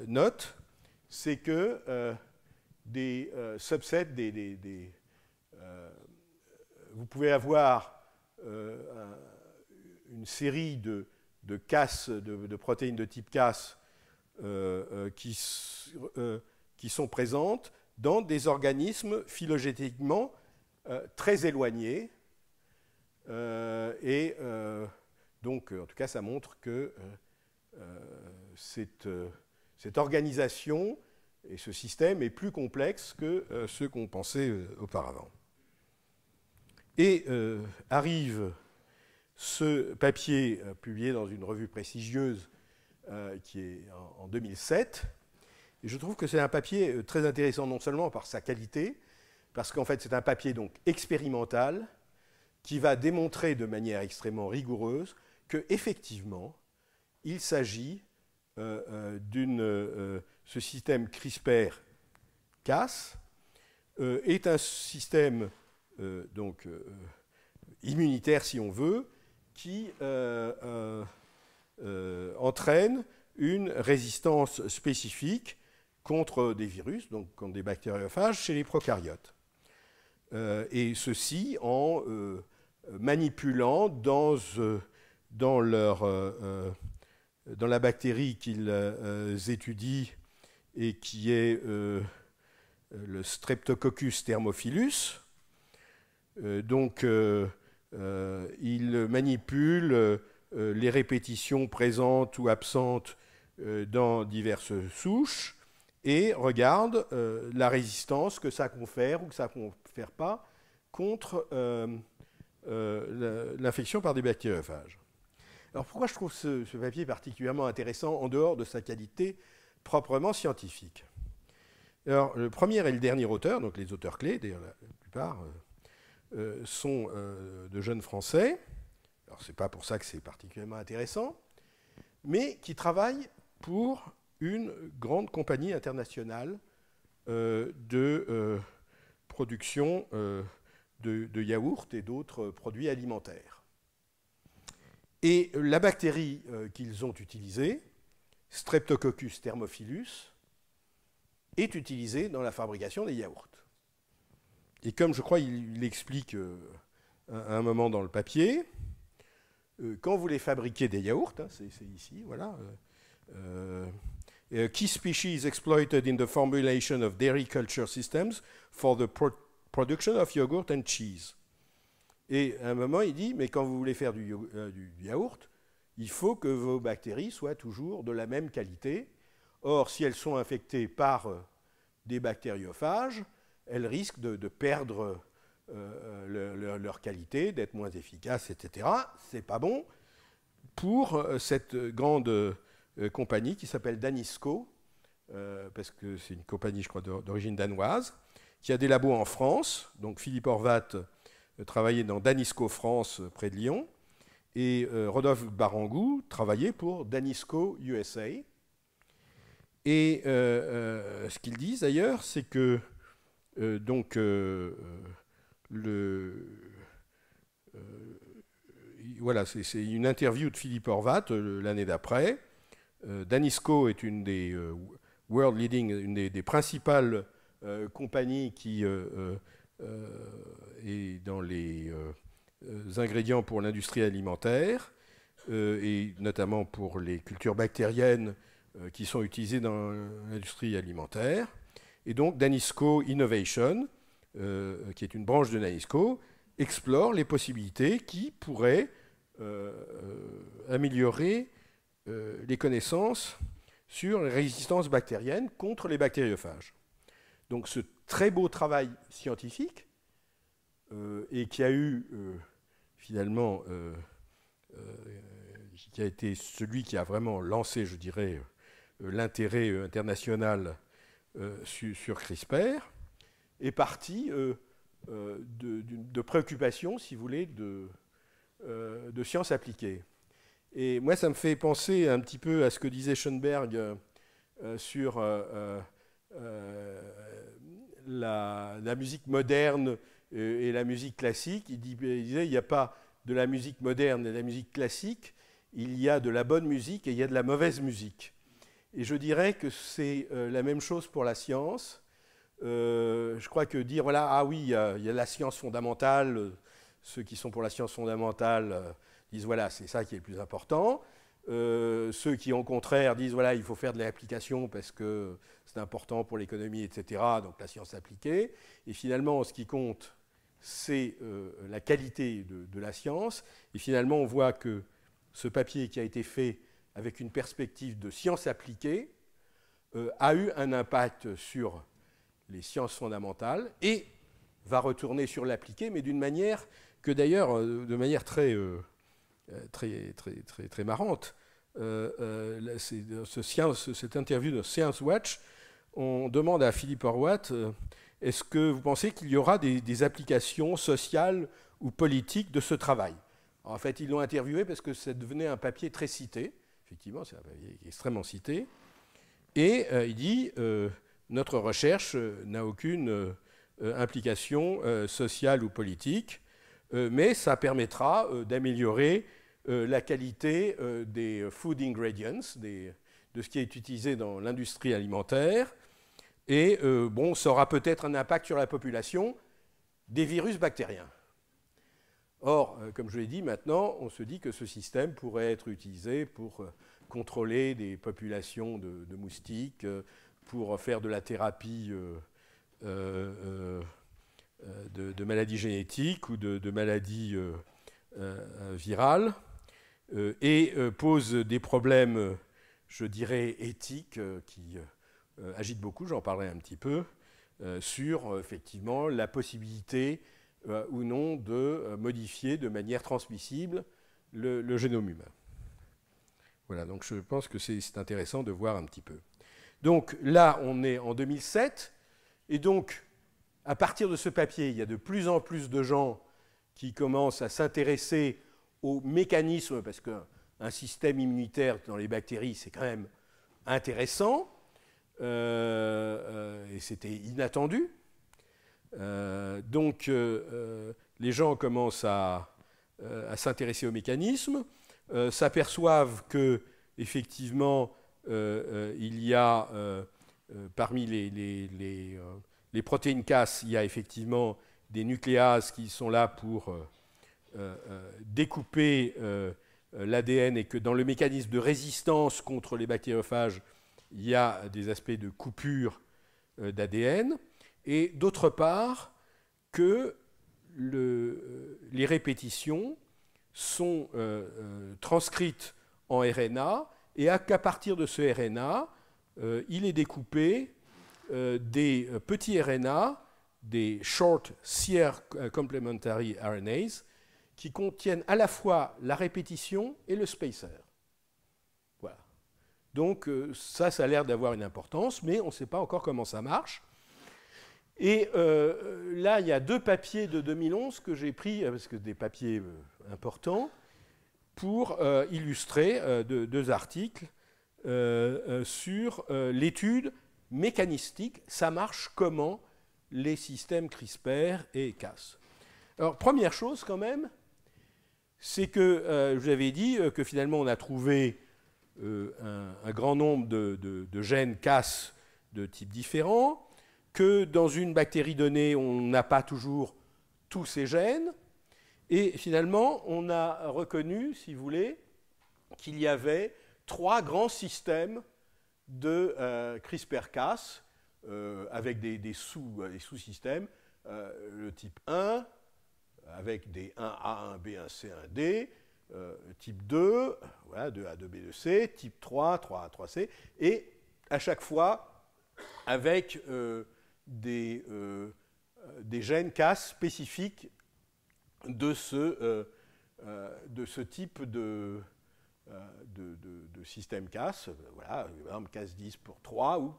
note, c'est que des subsets, vous pouvez avoir une série de, de, casses, de, protéines de type casse, euh, euh, qui, euh, qui, sont présentes dans des organismes phylogénétiquement très éloignés. et donc, en tout cas, ça montre que cette, cette, organisation et ce système est plus complexe que ce qu'on pensait auparavant. Et arrive ce papier publié dans une revue prestigieuse euh, qui est en, 2007. Et je trouve que c'est un papier euh, très intéressant, non seulement par sa qualité, parce qu'en fait, c'est un papier donc expérimental qui va démontrer de manière extrêmement rigoureuse que, effectivement, il s'agit euh, d'une. ce système CRISPR-Cas est un système donc, immunitaire, si on veut, qui euh, entraîne une résistance spécifique contre des virus, donc contre des bactériophages, chez les prokaryotes. Euh, et ceci en euh, manipulant dans, leur, dans, la bactérie qu'ils étudient et qui est le Streptococcus thermophilus. donc, ils manipulent euh, les répétitions présentes ou absentes euh, dans diverses souches et regarde euh, la résistance que ça confère ou que ça ne confère pas contre l'infection par des bactériophages. Alors pourquoi je trouve ce, ce, papier particulièrement intéressant en dehors de sa qualité proprement scientifique Alors le premier et le dernier auteur, donc les auteurs clés, d'ailleurs la plupart, sont de jeunes Français alors ce n'est pas pour ça que c'est particulièrement intéressant, mais qui travaille pour une grande compagnie internationale euh, de euh, production euh, de, yaourts et d'autres produits alimentaires. Et la bactérie qu'ils ont utilisée, Streptococcus thermophilus, est utilisée dans la fabrication des yaourts. Et comme je crois qu'il l'explique à un moment dans le papier, euh, quand vous voulez fabriquer des yaourts, hein, c'est ici, voilà. Euh, euh, euh, key species exploited in the formulation of dairy culture systems for the production of yogurt and cheese. Et à un moment, il dit, mais quand vous voulez faire du, du, yaourt, il faut que vos bactéries soient toujours de la même qualité. Or, si elles sont infectées par des bactériophages, elles risquent de, de perdre euh, leur qualité, d'être moins efficaces, etc. C'est pas bon pour euh, cette grande euh, compagnie qui s'appelle Danisco, parce que c'est une compagnie, je crois, d'origine danoise, qui a des labos en France. Donc Philippe Horvat travaillait dans Danisco France près de Lyon, et Rodolphe Barangou travaillait pour Danisco USA. Et ce qu'ils disent d'ailleurs, c'est que donc euh, voilà, c'est une interview de Philippe Horvat euh, l'année d'après. Euh, Danisco est une des world leading, une des, des principales compagnies qui est dans les ingrédients pour l'industrie alimentaire et notamment pour les cultures bactériennes qui sont utilisées dans l'industrie alimentaire. Et donc Danisco Innovation euh, qui est une branche de Naisco, explore les possibilités qui pourraient euh, améliorer euh, les connaissances sur les résistances bactériennes contre les bactériophages. Donc ce très beau travail scientifique, et qui a eu finalement, qui a été celui qui a vraiment lancé, je dirais, l'intérêt international sur CRISPR, est partie euh, euh, de, de, préoccupations, si vous voulez, euh, de, sciences appliquées. Et moi, ça me fait penser un petit peu à ce que disait Schoenberg sur la, musique moderne et la musique classique. Il, il disait il n'y a pas de la musique moderne et de la musique classique, il y a de la bonne musique et il y a de la mauvaise musique. Et je dirais que c'est la même chose pour la science. Euh, je crois que dire, voilà, ah oui, il y, a, la science fondamentale, euh, ceux qui sont pour la science fondamentale euh, disent, voilà, c'est ça qui est le plus important. ceux qui, au contraire, disent voilà, il faut faire de l'application parce que c'est important pour l'économie, etc. Donc la science appliquée. Et finalement, ce qui compte, c'est la qualité de, la science. Et finalement, on voit que ce papier qui a été fait avec une perspective de science appliquée a eu un impact sur les sciences fondamentales, et va retourner sur l'appliquer mais d'une manière que d'ailleurs, euh, de manière très, euh, euh, très, très, très, très, marrante, cette interview de Science Watch, on demande à Philippe Horwath, est-ce que vous pensez qu'il y aura des, applications sociales ou politiques de ce travail En fait, ils l'ont interviewé parce que ça devenait un papier très cité. Effectivement, c'est un papier extrêmement cité. Et il dit, notre recherche euh, n'a aucune euh, implication euh, sociale ou politique, mais ça permettra d'améliorer la qualité des food ingredients, de ce qui est utilisé dans l'industrie alimentaire. Et bon, ça aura peut-être un impact sur la population des virus bactériens. Or, comme je l'ai dit, maintenant, on se dit que ce système pourrait être utilisé pour contrôler des populations de moustiques, pour faire de la thérapie euh, euh, euh, de, maladies génétiques ou de, maladies virales, et pose des problèmes, je dirais, éthiques qui agitent beaucoup, j'en parlerai un petit peu, sur effectivement la possibilité ou non de modifier de manière transmissible le génome humain. Voilà, donc je pense que c'est intéressant de voir un petit peu. Donc là, on est en 2007, et donc à partir de ce papier, il y a de plus en plus de gens qui commencent à s'intéresser aux mécanismes, parce qu'un système immunitaire dans les bactéries, c'est quand même intéressant, euh, euh, et c'était inattendu. Euh, donc les gens commencent à, à s'intéresser aux mécanismes, s'aperçoivent que effectivement euh, euh, il y a euh, parmi les, protéines CAS, il y a effectivement des nucléases qui sont là pour découper l'ADN et que dans le mécanisme de résistance contre les bactériophages, il y a des aspects de coupure d'ADN, et d'autre part que les répétitions sont transcrites en RNA et à qu'à partir de ce RNA, euh, il est découpé euh, des euh, petits RNA, des short CR complementary RNAs, qui contiennent à la fois la répétition et le spacer. Voilà. Donc ça, ça a l'air d'avoir une importance, mais on ne sait pas encore comment ça marche. Et là, il y a deux papiers de 2011 que j'ai pris, parce que des papiers importants pour euh, illustrer euh, deux articles euh, sur l'étude mécanistique, ça marche comment les systèmes CRISPR et Cas. Alors, première chose quand même, c'est que je vous avais dit que finalement on a trouvé un, grand nombre de, de gènes Cas de types différents, que dans une bactérie donnée, on n'a pas toujours tous ces gènes, et finalement, on a reconnu, si vous voulez, qu'il y avait trois grands systèmes de euh, CRISPR-Cas, euh, avec des, sous-systèmes, euh, le type 1, avec des 1A, 1B, 1C, 1D, type 2, voilà, 2A, 2B, 2C, type 3, 3A, 3C, et à chaque fois avec des gènes Cas spécifiques euh, euh, de ce, type euh, de, de, système casse. voilà, casse 10 pour 3 ou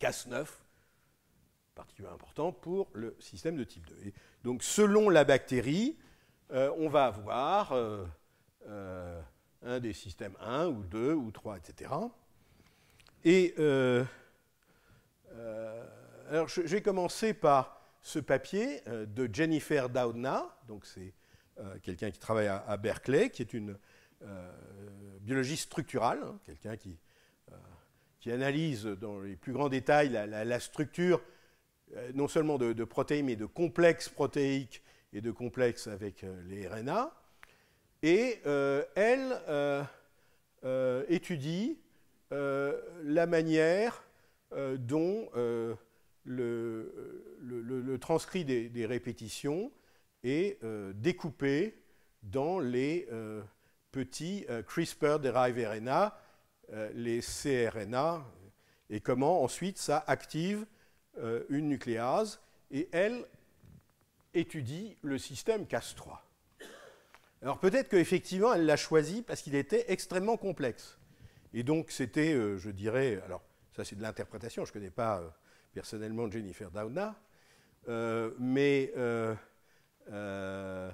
CAS 9, particulièrement important pour le système de type 2. donc selon la bactérie, on va avoir un des systèmes 1 ou 2 ou 3, etc. Et alors je, par ce papier euh, de Jennifer Doudna, donc c'est euh, quelqu'un qui travaille à, Berkeley, qui est une euh, biologiste structurale, hein, quelqu'un qui, qui, analyse dans les plus grands détails la, structure non seulement de, protéines, mais de complexes protéiques et de complexes avec les RNA. Et elle étudie la manière dont le, le, transcrit des, répétitions est euh, découpé dans les euh, petits euh, CRISPR-derived RNA, les CRNA, et comment ensuite ça active une nucléase, et elle étudie le système Cas3. Alors peut-être qu'effectivement, elle l'a choisi parce qu'il était extrêmement complexe. Et donc c'était, je dirais, alors ça c'est de l'interprétation, je ne connais pas personnellement Jennifer Dauna, euh, mais euh, euh,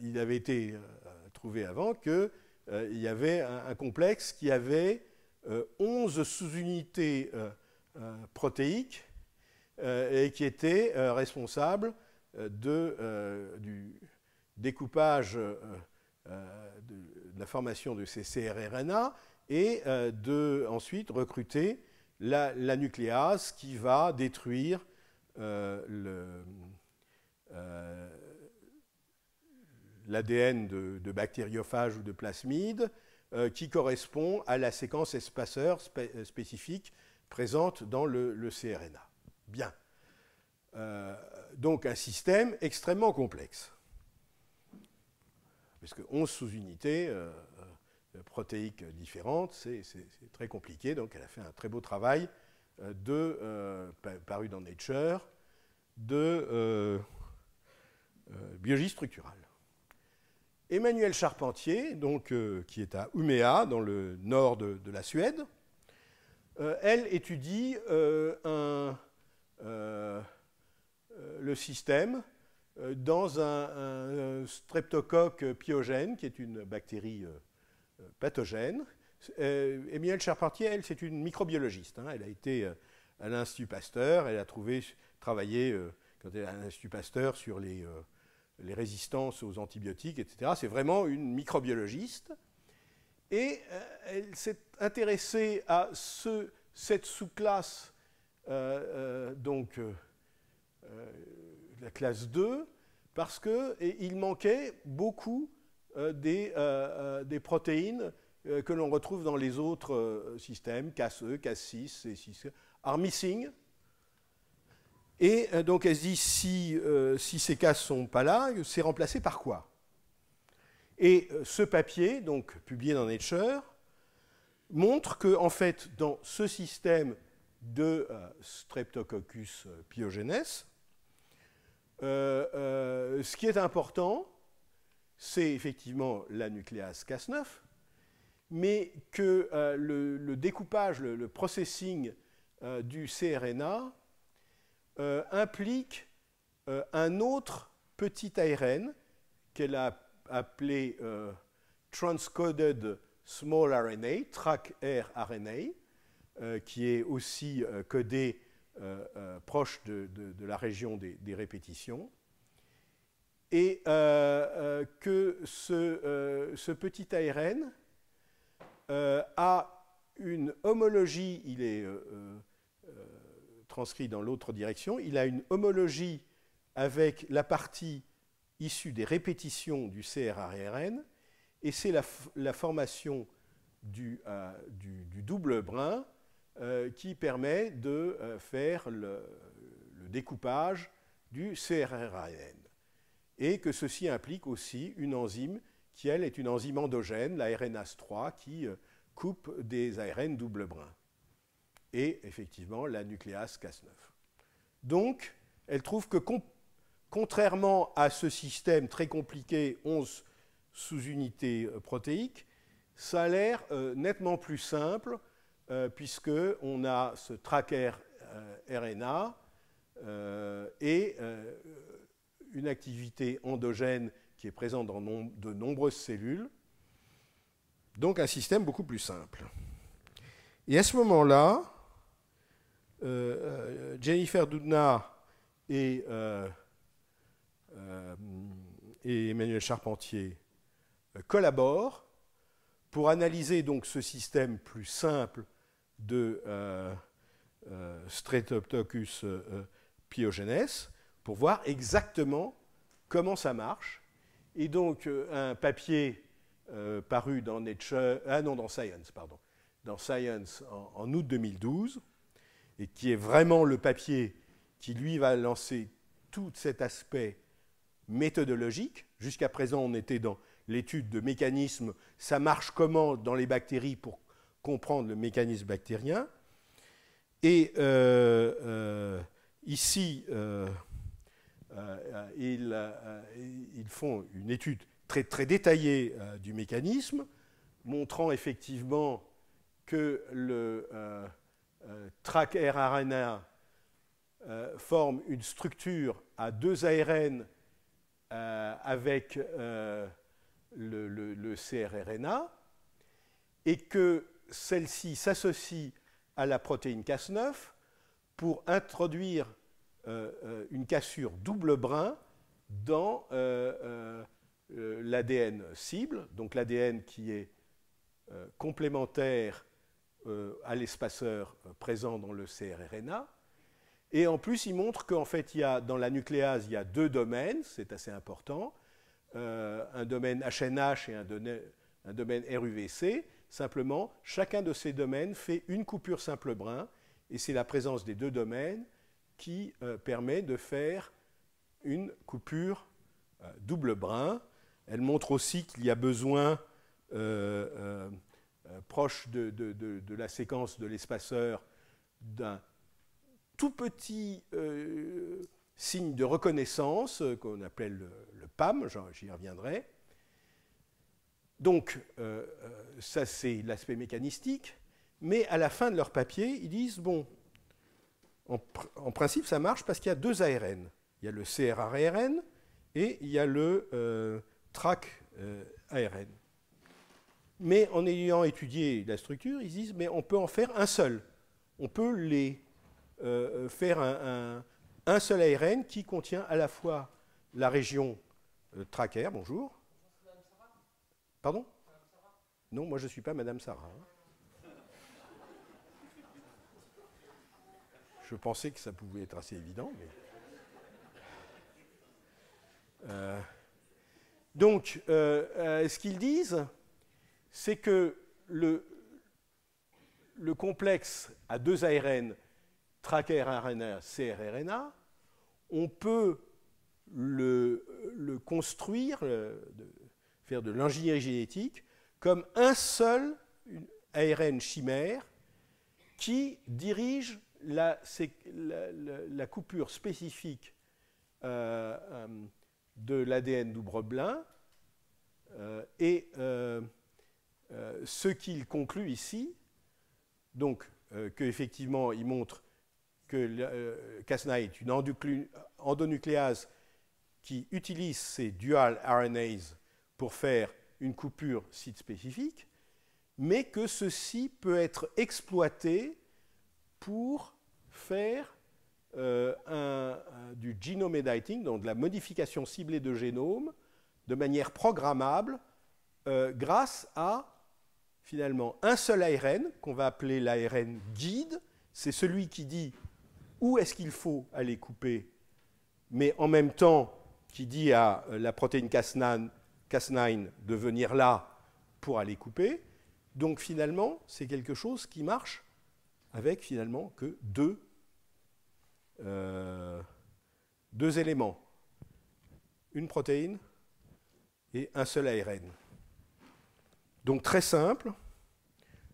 il avait été trouvé avant qu'il y avait un, complexe qui avait 11 sous-unités protéiques et qui était responsable de, du découpage de, la formation de ces CRRNA et de ensuite recruter la, nucléase qui va détruire euh, euh, l'ADN de, de, ou de plasmide euh, qui correspond à la séquence espaceur spécifique présente dans le, CRNA. Bien. donc un système extrêmement complexe. Parce que 11 sous-unités, protéiques différentes, c'est très compliqué. Donc elle a fait un très beau travail euh, de, euh, paru dans Nature de euh, biologie structurale. Emmanuel Charpentier, donc, qui est à Umea, dans le nord de, la Suède, elle étudie le système dans un, un streptocoque pyogène, qui est une bactérie euh, pathogènes. Emile euh, Charpentier, elle, c'est une microbiologiste. Hein. Elle a été euh, à l'Institut Pasteur, elle a trouvé, travaillé quand elle est à l'Institut Pasteur sur les, résistances aux antibiotiques, etc. C'est vraiment une microbiologiste. Et elle s'est intéressée à cette sous-classe, donc la classe 2, parce qu'il manquait beaucoup euh, euh, euh, des, protéines que l'on retrouve dans les autres systèmes, cas e, CAS6, C6, missing Et donc elle se dit, si, ces CAS ne sont pas là, c'est remplacé par quoi Et ce papier, donc publié dans Nature, montre que, en fait, dans ce système de Streptococcus pyogenes, ce qui est important, c'est effectivement la nucléase Cas9, mais que euh, le, découpage, le, processing euh, du CRNA euh, implique un autre petit ARN qu'elle a appelé Transcoded Small RNA, trac rna qui est aussi codé proche de, la région des répétitions et euh, euh, que ce, euh, petit ARN a une homologie, il est transcrit dans l'autre direction, il a une homologie avec la partie issue des répétitions du CRRN, et c'est la, formation du, double brin qui permet de faire le, découpage du CRRN et que ceci implique aussi une enzyme qui, elle, est une enzyme endogène, la RNase 3, qui euh, coupe des ARN double brun. Et effectivement, la nucléase Cas9. Donc, elle trouve que contrairement à ce système très compliqué, 11 sous-unités euh, protéiques, ça a l'air euh, nettement plus simple, puisque puisqu'on a ce tracker RNA et une activité endogène qui est présente dans de nombreuses cellules. Donc un système beaucoup plus simple. Et à ce moment-là, euh, euh, Jennifer Doudna et, euh, Emmanuel Charpentier collaborent pour analyser donc ce système plus simple de Streptococcus pyogenes pour voir exactement comment ça marche. Et donc, euh, un papier euh, paru dans Nature, ah non, dans Science, pardon, dans Science en, août 2012, et qui est vraiment le papier qui, lui, va lancer tout cet aspect méthodologique. Jusqu'à présent, on était dans l'étude de mécanismes, ça marche comment dans les bactéries pour comprendre le mécanisme bactérien. Et euh, ici, euh, euh, euh, ils, font une étude très, très détaillée du mécanisme, montrant effectivement que le trac rRNA forme une structure à deux ARN avec le CRRNA et que celle-ci s'associe à la protéine Cas9 pour introduire euh, euh, une cassure double brin dans euh, l'ADN cible, donc l'ADN qui est complémentaire à l'espaceur présent dans le CRRNA. Et en plus, il montre qu'en fait, il y a, dans la nucléase, il y a deux domaines, c'est assez important, un domaine HNH et un, domaine, RUVC. Simplement, chacun de ces domaines fait une coupure simple brun et c'est la présence des deux domaines qui euh, permet de faire une coupure euh, double brin. Elle montre aussi qu'il y a besoin, euh, proche de, la séquence de l'espaceur, d'un tout petit signe de reconnaissance qu'on appelle le, le PAM, j'y reviendrai. Donc, ça c'est l'aspect mécanistique, mais à la fin de leur papier, ils disent, bon, en, principe, ça marche parce qu'il y a deux ARN. Il y a le CRARN et il y a le euh, TRAC euh, ARN. Mais en ayant étudié la structure, ils disent mais on peut en faire un seul. On peut les euh, faire un, seul ARN qui contient à la fois la région trac bonjour. Pardon Non, moi je ne suis pas Madame Sarah. Je pensais que ça pouvait être assez évident, mais. Euh, donc, euh, euh, ce qu'ils disent, c'est que le, le, complexe à deux ARN, tracker rna CRRNA, on peut le, le construire, de, faire de l'ingénierie génétique, comme un seul ARN chimère qui dirige la, la, coupure spécifique euh, euh, de l'ADN du breblin euh, et ce qu'il conclut ici, donc qu'effectivement il montre que Cas9 est une endonucléase qui utilise ces dual RNAs pour faire une coupure site spécifique, mais que ceci peut être exploité pour faire euh, euh, du genome editing, donc de la modification ciblée de génome, de manière programmable, euh, grâce à finalement un seul ARN, qu'on va appeler l'ARN guide. C'est celui qui dit où est-ce qu'il faut aller couper, mais en même temps qui dit à la protéine Cas9 de venir là pour aller couper. Donc finalement, c'est quelque chose qui marche avec finalement que deux, euh, deux éléments, une protéine et un seul ARN. Donc très simple.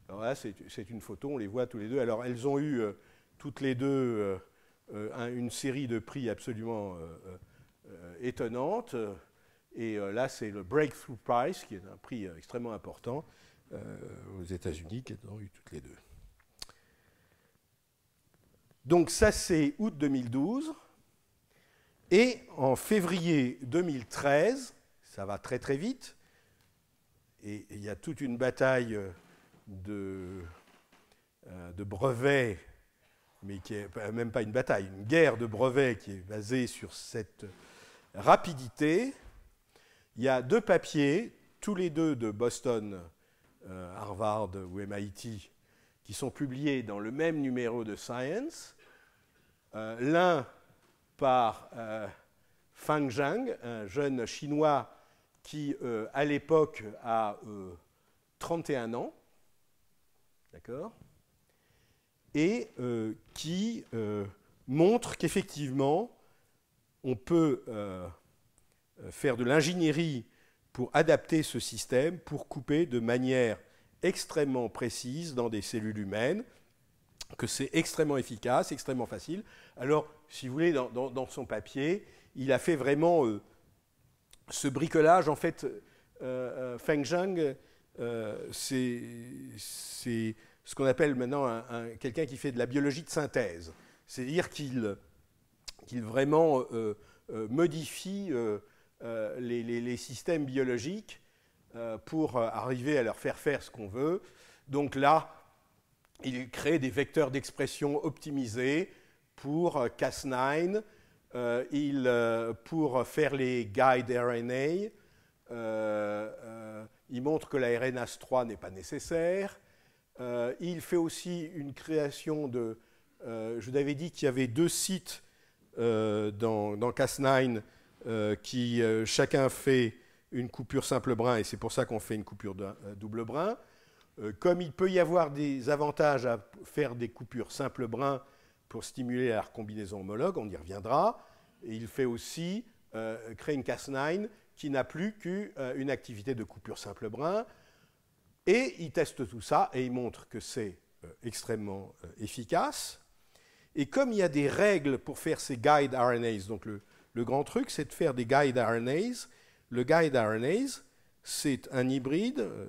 Alors là, c'est une photo, on les voit tous les deux. Alors elles ont eu euh, toutes les deux euh, une série de prix absolument étonnantes. Et là, c'est le Breakthrough Prize, qui est un prix extrêmement important aux États-Unis, qui ont eu toutes les deux. Donc ça, c'est août 2012. Et en février 2013, ça va très très vite, et il y a toute une bataille euh, euh, de, brevets, mais qui n'est même pas une bataille, une guerre de brevets qui est basée sur cette rapidité. Il y a deux papiers, tous les deux de Boston, euh, Harvard ou MIT, qui sont publiés dans le même numéro de Science, euh, l'un par euh, Fang Zhang, un jeune chinois qui, euh, à l'époque, a 31 ans, d'accord, et qui montre qu'effectivement, on peut faire de l'ingénierie pour adapter ce système, pour couper de manière extrêmement précise dans des cellules humaines, que c'est extrêmement efficace, extrêmement facile. Alors, si vous voulez, dans, son papier, il a fait vraiment euh, ce bricolage. En fait, euh, euh, Feng Zhang, c'est ce qu'on appelle maintenant quelqu'un qui fait de la biologie de synthèse. C'est-à-dire qu'il vraiment modifie les, systèmes biologiques euh, pour euh, arriver à leur faire faire ce qu'on veut. Donc là, il crée des vecteurs d'expression optimisés pour euh, Cas9, il, pour faire les guides RNA. il montre que la rnas 3 n'est pas nécessaire. il fait aussi une création de... je vous avais dit qu'il y avait deux sites dans Cas9 qui chacun fait une coupure simple brin, et c'est pour ça qu'on fait une coupure euh, double brin. Euh, comme il peut y avoir des avantages à faire des coupures simple brin pour stimuler la recombinaison homologue, on y reviendra, et il fait aussi euh, créer une Cas9 qui n'a plus qu'une activité de coupure simple brin, et il teste tout ça et il montre que c'est extrêmement efficace. Et comme il y a des règles pour faire ces guide RNAs, donc le, le grand truc, c'est de faire des guide RNAs le guide RNA, c'est un hybride euh,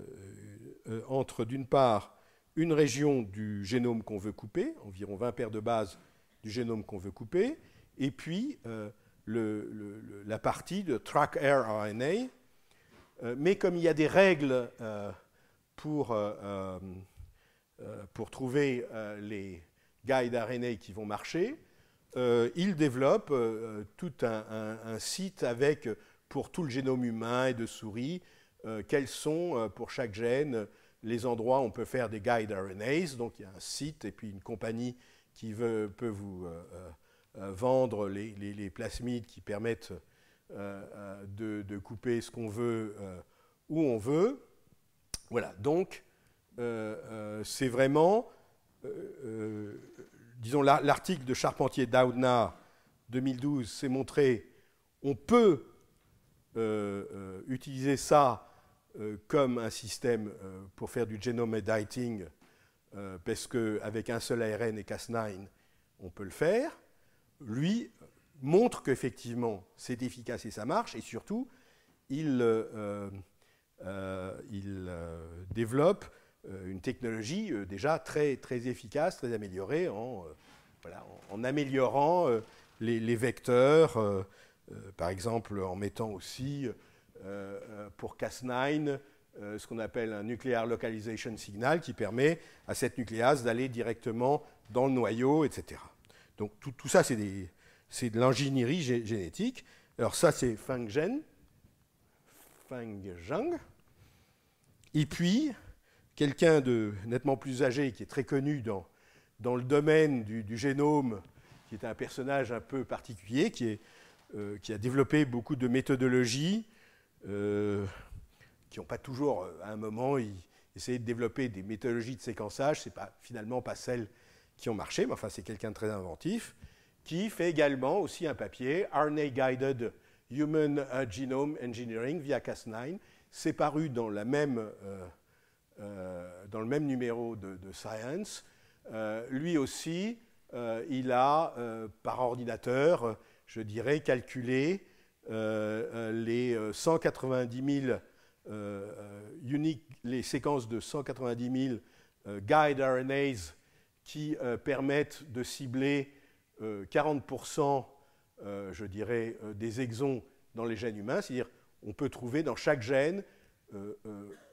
euh, entre, d'une part, une région du génome qu'on veut couper, environ 20 paires de bases du génome qu'on veut couper, et puis euh, la partie de track RNA. mais comme il y a des règles pour, pour trouver les guides RNA qui vont marcher, il développe tout un site avec pour tout le génome humain et de souris, euh, quels sont euh, pour chaque gène les endroits où on peut faire des guide RNAs. Donc il y a un site et puis une compagnie qui peut vous euh, vendre les, plasmides qui permettent de, couper ce qu'on veut où on veut. Voilà, donc c'est vraiment, disons, l'article de Charpentier-Daudna 2012 s'est montré, on peut euh, euh, utiliser ça euh, comme un système pour faire du genome editing, parce qu'avec un seul ARN et Cas9, on peut le faire, lui montre qu'effectivement c'est efficace et ça marche, et surtout, il, développe une technologie déjà très, très efficace, très améliorée, en, améliorant les, vecteurs, euh, par exemple, en mettant aussi euh, euh, pour Cas9 ce qu'on appelle un nuclear localization signal qui permet à cette nucléase d'aller directement dans le noyau, etc. Donc tout, ça, c'est de l'ingénierie génétique. Alors ça, c'est Feng Zhen, Feng Zheng. Et puis, quelqu'un de nettement plus âgé qui est très connu dans, dans le domaine du, génome, qui est un personnage un peu particulier, qui est euh, qui a développé beaucoup de méthodologies euh, qui n'ont pas toujours, euh, à un moment, essayé de développer des méthodologies de séquençage. Ce n'est pas, finalement pas celles qui ont marché, mais enfin, c'est quelqu'un de très inventif, qui fait également aussi un papier, RNA Guided Human Genome Engineering via Cas9. C'est paru dans, la même, dans le même numéro de Science. lui aussi, il a, par ordinateur, je dirais, calculer euh, euh, les 190 000 unique, les séquences de 190 000 euh, guide RNAs qui permettent de cibler 40%, je dirais, des exons dans les gènes humains. C'est-à-dire, on peut trouver dans chaque gène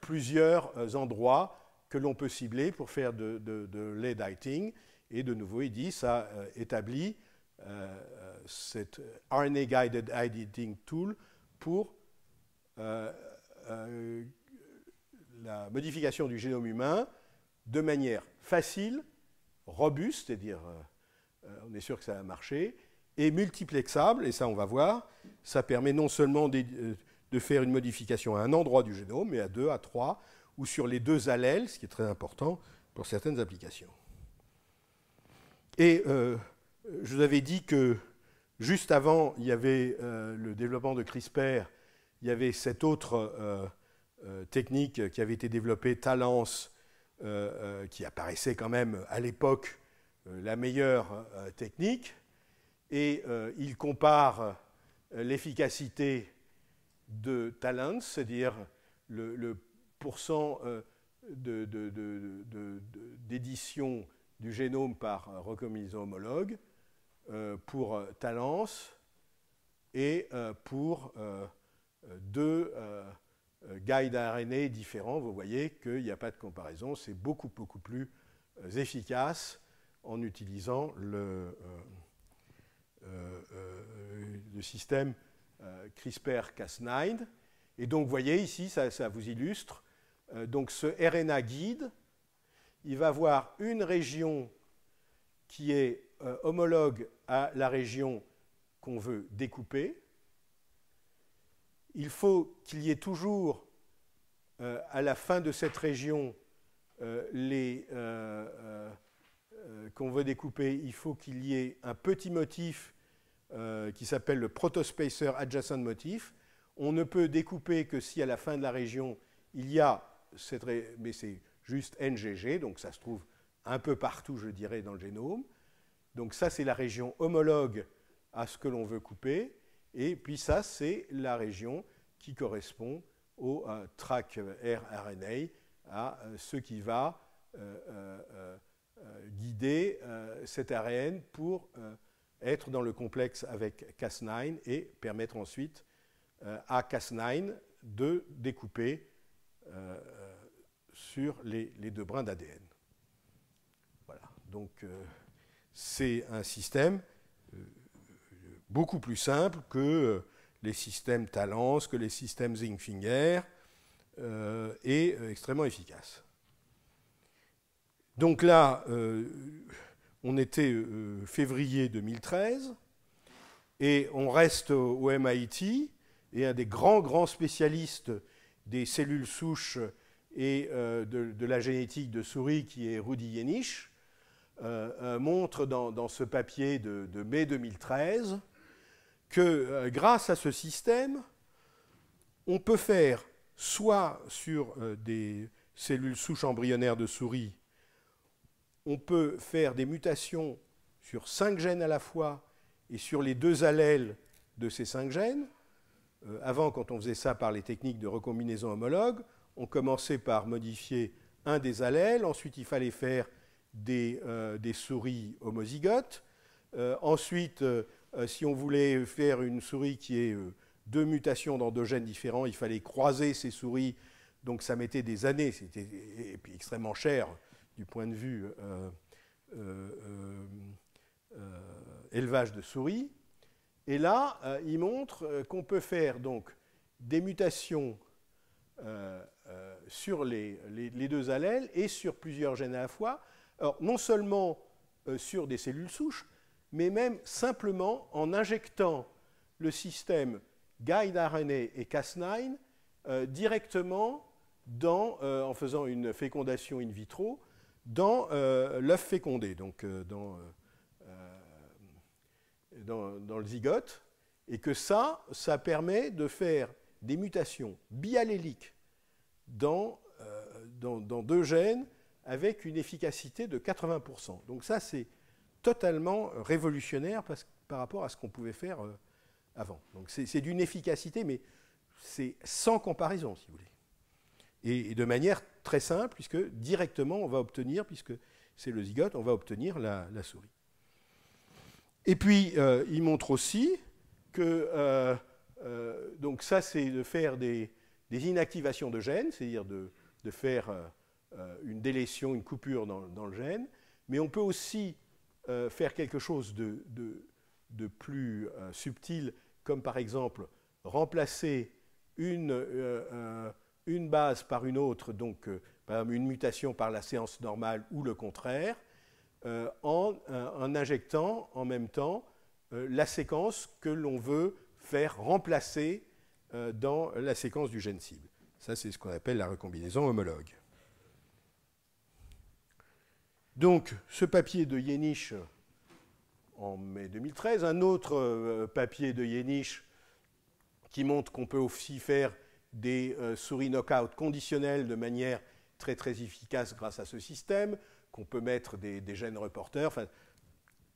plusieurs endroits que l'on peut cibler pour faire de, de, de Et de nouveau, il dit, ça établit cette RNA-guided euh, editing tool pour euh, euh, la modification du génome humain de manière facile, robuste, c'est-à-dire on est sûr que ça va marché, et multiplexable, et ça on va voir, ça permet non seulement de, faire une modification à un endroit du génome, mais à deux, à trois, ou sur les deux allèles, ce qui est très important pour certaines applications. Et je vous avais dit que Juste avant, il y avait euh, le développement de CRISPR, il y avait cette autre euh, euh, technique qui avait été développée, Talens, qui apparaissait quand même à l'époque la meilleure technique. Et il compare l'efficacité de Talens, c'est-à-dire le, pourcentage pourcent d'édition du génome par recombinaison homologue, euh, pour euh, Talence et euh, pour deux guides RNA différents, vous voyez qu'il n'y a pas de comparaison. C'est beaucoup, beaucoup plus efficace en utilisant le, système CRISPR-Cas9. Et donc, vous voyez ici, ça, vous illustre. donc, ce RNA guide, il va avoir une région qui est euh, homologue à la région qu'on veut découper. Il faut qu'il y ait toujours euh, à la fin de cette région euh, les, qu'on veut découper, il faut qu'il y ait un petit motif qui s'appelle le protospacer adjacent motif. On ne peut découper que si à la fin de la région, il y a, cette, mais c'est juste NGG, donc ça se trouve un peu partout, je dirais, dans le génome. Donc ça, c'est la région homologue à ce que l'on veut couper. Et puis ça, c'est la région qui correspond au trac euh, track euh, rRNA, à euh, ce qui va guider cette ARN pour être dans le complexe avec Cas9 et permettre ensuite à Cas9 de découper sur les, les deux brins d'ADN. Voilà, donc c'est un système euh, beaucoup plus simple que euh, les systèmes Talens, que les systèmes Zingfinger, euh, et extrêmement efficace. Donc là, on était février 2013, et on reste au, MIT, et un des grands, grands spécialistes des cellules souches et de, la génétique de souris, qui est Rudy Yenich, euh, euh, montre dans, ce papier de, mai 2013 que euh, grâce à ce système, on peut faire soit sur des cellules souches embryonnaires de souris, on peut faire des mutations sur cinq gènes à la fois et sur les deux allèles de ces cinq gènes. avant, quand on faisait ça par les techniques de recombinaison homologue, on commençait par modifier un des allèles, ensuite il fallait faire euh, des, souris homozygotes. Euh, ensuite, euh, si on voulait faire une souris qui ait deux mutations dans deux gènes différents, il fallait croiser ces souris. Donc ça mettait des années, c'était extrêmement cher du point de vue élevage de souris. Et là, il montre qu'on peut faire donc des mutations sur les, deux allèles et sur plusieurs gènes à la fois, alors, non seulement euh, sur des cellules souches, mais même simplement en injectant le système guide RNA et Cas9 euh, directement euh, en faisant une fécondation in vitro dans l'œuf fécondé, donc dans, le zygote, et que ça, ça permet de faire des mutations bialléliques dans deux gènes avec une efficacité de 80%. Donc ça, c'est totalement révolutionnaire par rapport à ce qu'on pouvait faire euh, avant. Donc c'est d'une efficacité, mais c'est sans comparaison, si vous voulez. Et, de manière très simple, puisque directement, on va obtenir, puisque c'est le zygote, on va obtenir la, souris. Et puis, euh, il montre aussi que, euh, donc ça, c'est de faire des, inactivations de gènes, c'est-à-dire de, faire euh, une délétion, une coupure dans, le gène, mais on peut aussi euh, faire quelque chose de, plus euh, subtil, comme par exemple remplacer une, base par une autre, donc par une mutation par la séance normale ou le contraire, en, injectant en même temps la séquence que l'on veut faire remplacer dans la séquence du gène cible. Ça, c'est ce qu'on appelle la recombinaison homologue. Donc, ce papier de Yenich en mai 2013, un autre euh, papier de Yenich qui montre qu'on peut aussi faire des euh, souris knockout conditionnelles de manière très très efficace grâce à ce système, qu'on peut mettre des, gènes reporters, enfin,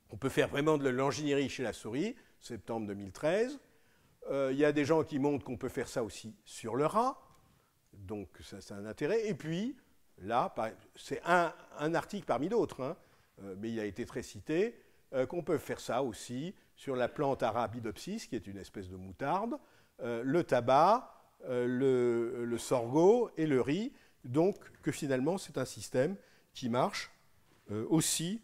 on peut faire vraiment de l'ingénierie chez la souris, septembre 2013. Euh, il y a des gens qui montrent qu'on peut faire ça aussi sur le rat, donc ça c'est un intérêt. Et puis, là, c'est un, article parmi d'autres, hein. euh, mais il a été très cité, euh, qu'on peut faire ça aussi sur la plante arabidopsis, qui est une espèce de moutarde, euh, le tabac, le, le, sorgho et le riz, donc que finalement c'est un système qui marche aussi,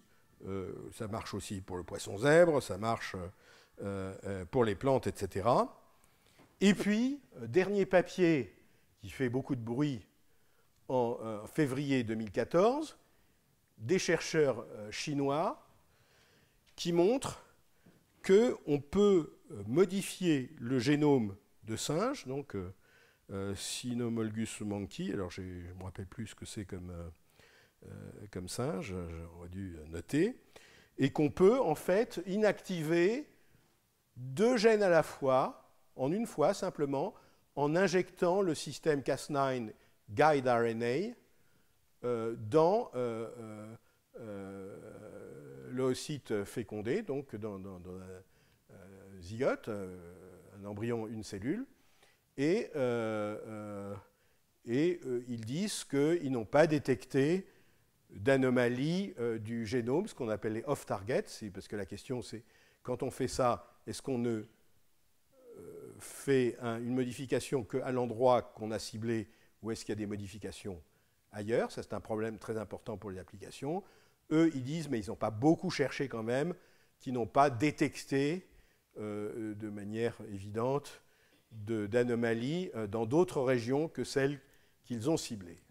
ça marche aussi pour le poisson zèbre, ça marche pour les plantes, etc. Et puis, dernier papier qui fait beaucoup de bruit en, euh, février 2014 des chercheurs euh, chinois qui montrent qu'on peut euh, modifier le génome de singe, donc Cynomolgus Sinomolgus monkey, alors je ne me rappelle plus ce que c'est comme, comme singe, hein, j'aurais dû noter, et qu'on peut en fait inactiver deux gènes à la fois, en une fois simplement, en injectant le système Cas9 guide RNA euh, dans euh, euh, euh l'oocyte fécondé, donc dans, dans, zygote, un embryon, une cellule. Et, ils disent qu'ils n'ont pas détecté d'anomalie du génome, ce qu'on appelle les off-targets, parce que la question c'est, quand on fait ça, est-ce qu'on ne fait une modification qu'à l'endroit qu'on a ciblé ou est-ce qu'il y a des modifications ailleurs Ça, c'est un problème très important pour les applications. Eux, ils disent, mais ils n'ont pas beaucoup cherché quand même, qu'ils n'ont pas détecté euh, de manière évidente d'anomalies euh, dans d'autres régions que celles qu'ils ont ciblées.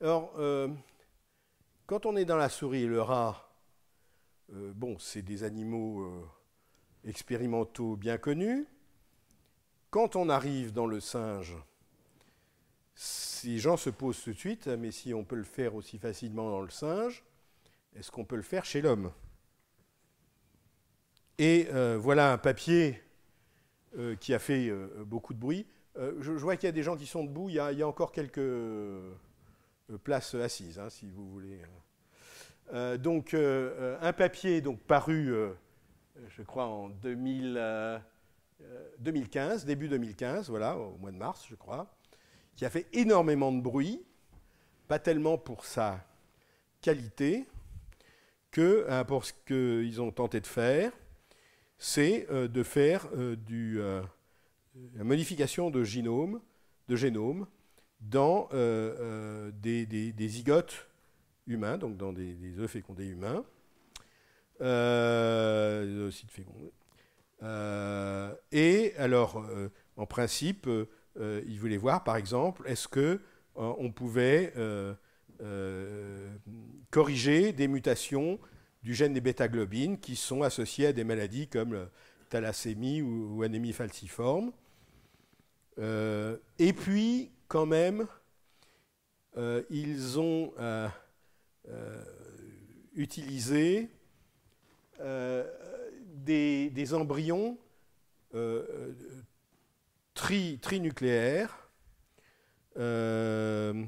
Alors, euh, quand on est dans la souris et le rat, bon, c'est des animaux expérimentaux bien connus. Quand on arrive dans le singe, si gens se posent tout de suite, mais si on peut le faire aussi facilement dans le singe, est-ce qu'on peut le faire chez l'homme Et euh, voilà un papier euh, qui a fait euh, beaucoup de bruit. Je, vois qu'il y a des gens qui sont debout, il y a, encore quelques places assises, hein, si vous voulez. donc un papier donc, paru, je crois, en 2015, début 2015, voilà, au mois de mars, je crois, qui a fait énormément de bruit, pas tellement pour sa qualité que euh, pour ce qu'ils ont tenté de faire, c'est euh, de faire euh, la modification de génome, de génome dans des, zygotes humains, donc dans des, œufs fécondés humains, des et alors, en principe, euh, ils voulaient voir, par exemple, est-ce que euh, on pouvait euh, corriger des mutations du gène des bêta-globines qui sont associées à des maladies comme la thalassémie ou, anémie falciforme. et puis, quand même, ils ont utilisé des, embryons tri, trinucléaires euh,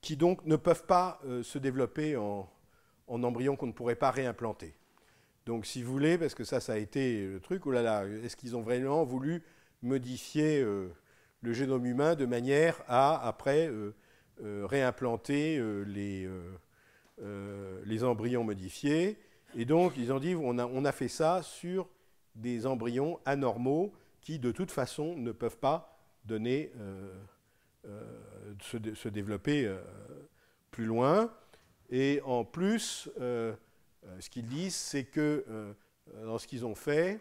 qui donc ne peuvent pas euh, se développer en, embryons qu'on ne pourrait pas réimplanter. Donc si vous voulez, parce que ça, ça a été le truc, oh là là, est-ce qu'ils ont vraiment voulu modifier euh, le génome humain de manière à, après, réimplanter les, embryons modifiés Et donc, ils ont dit, on a fait ça sur des embryons anormaux qui, de toute façon, ne peuvent pas donner, euh, euh, se, développer euh, plus loin. Et en plus, ce qu'ils disent, c'est que dans ce qu'ils ont fait,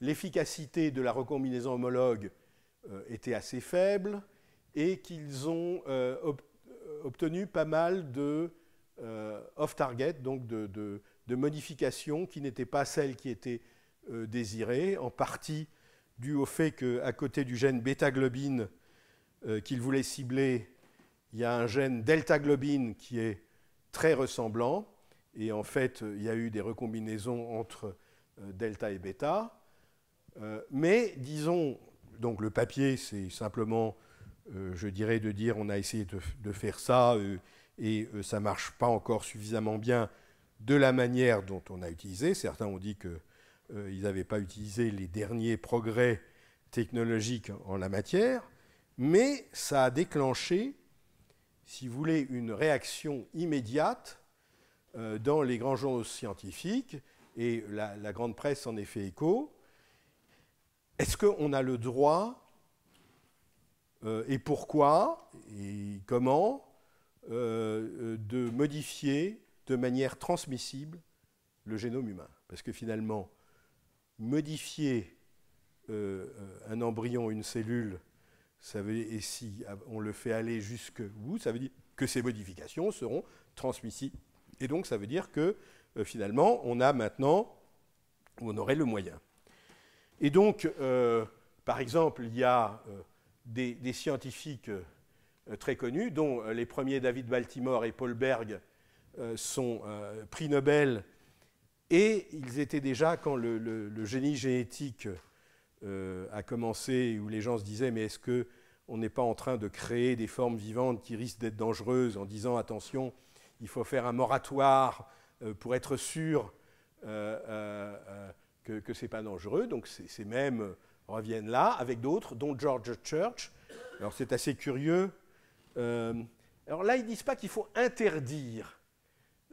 l'efficacité de la recombinaison homologue était assez faible et qu'ils ont obtenu pas mal de off-target, donc de de modifications qui n'étaient pas celles qui étaient euh, désirées, en partie dû au fait qu'à côté du gène bêta-globine euh, qu'il voulait cibler, il y a un gène delta-globine qui est très ressemblant, et en fait, il y a eu des recombinaisons entre euh, delta et bêta. mais disons, donc le papier, c'est simplement, je dirais, de dire on a essayé de, de faire ça et ça marche pas encore suffisamment bien, de la manière dont on a utilisé. Certains ont dit qu'ils euh, n'avaient pas utilisé les derniers progrès technologiques en la matière, mais ça a déclenché, si vous voulez, une réaction immédiate euh, dans les grands journaux scientifiques, et la, grande presse en effet écho. Est-ce qu'on a le droit, euh, et pourquoi, et comment, de modifier de manière transmissible le génome humain. Parce que finalement, modifier euh, euh, un embryon, une cellule, et si on le fait aller jusque où ça veut dire que ces modifications seront transmissibles. Et donc ça veut dire que euh, finalement, on a maintenant, on aurait le moyen. Et donc, par exemple, il y a des, des, scientifiques très connus, dont les premiers David Baltimore et Paul Berg, euh, son euh, prix Nobel et ils étaient déjà, quand le, génie génétique euh, a commencé, où les gens se disaient, mais est-ce qu'on n'est pas en train de créer des formes vivantes qui risquent d'être dangereuses en disant, attention, il faut faire un moratoire pour être sûr que ce n'est pas dangereux. Donc ces mêmes reviennent là, avec d'autres, dont George Church. Alors c'est assez curieux. alors là, ils ne disent pas qu'il faut interdire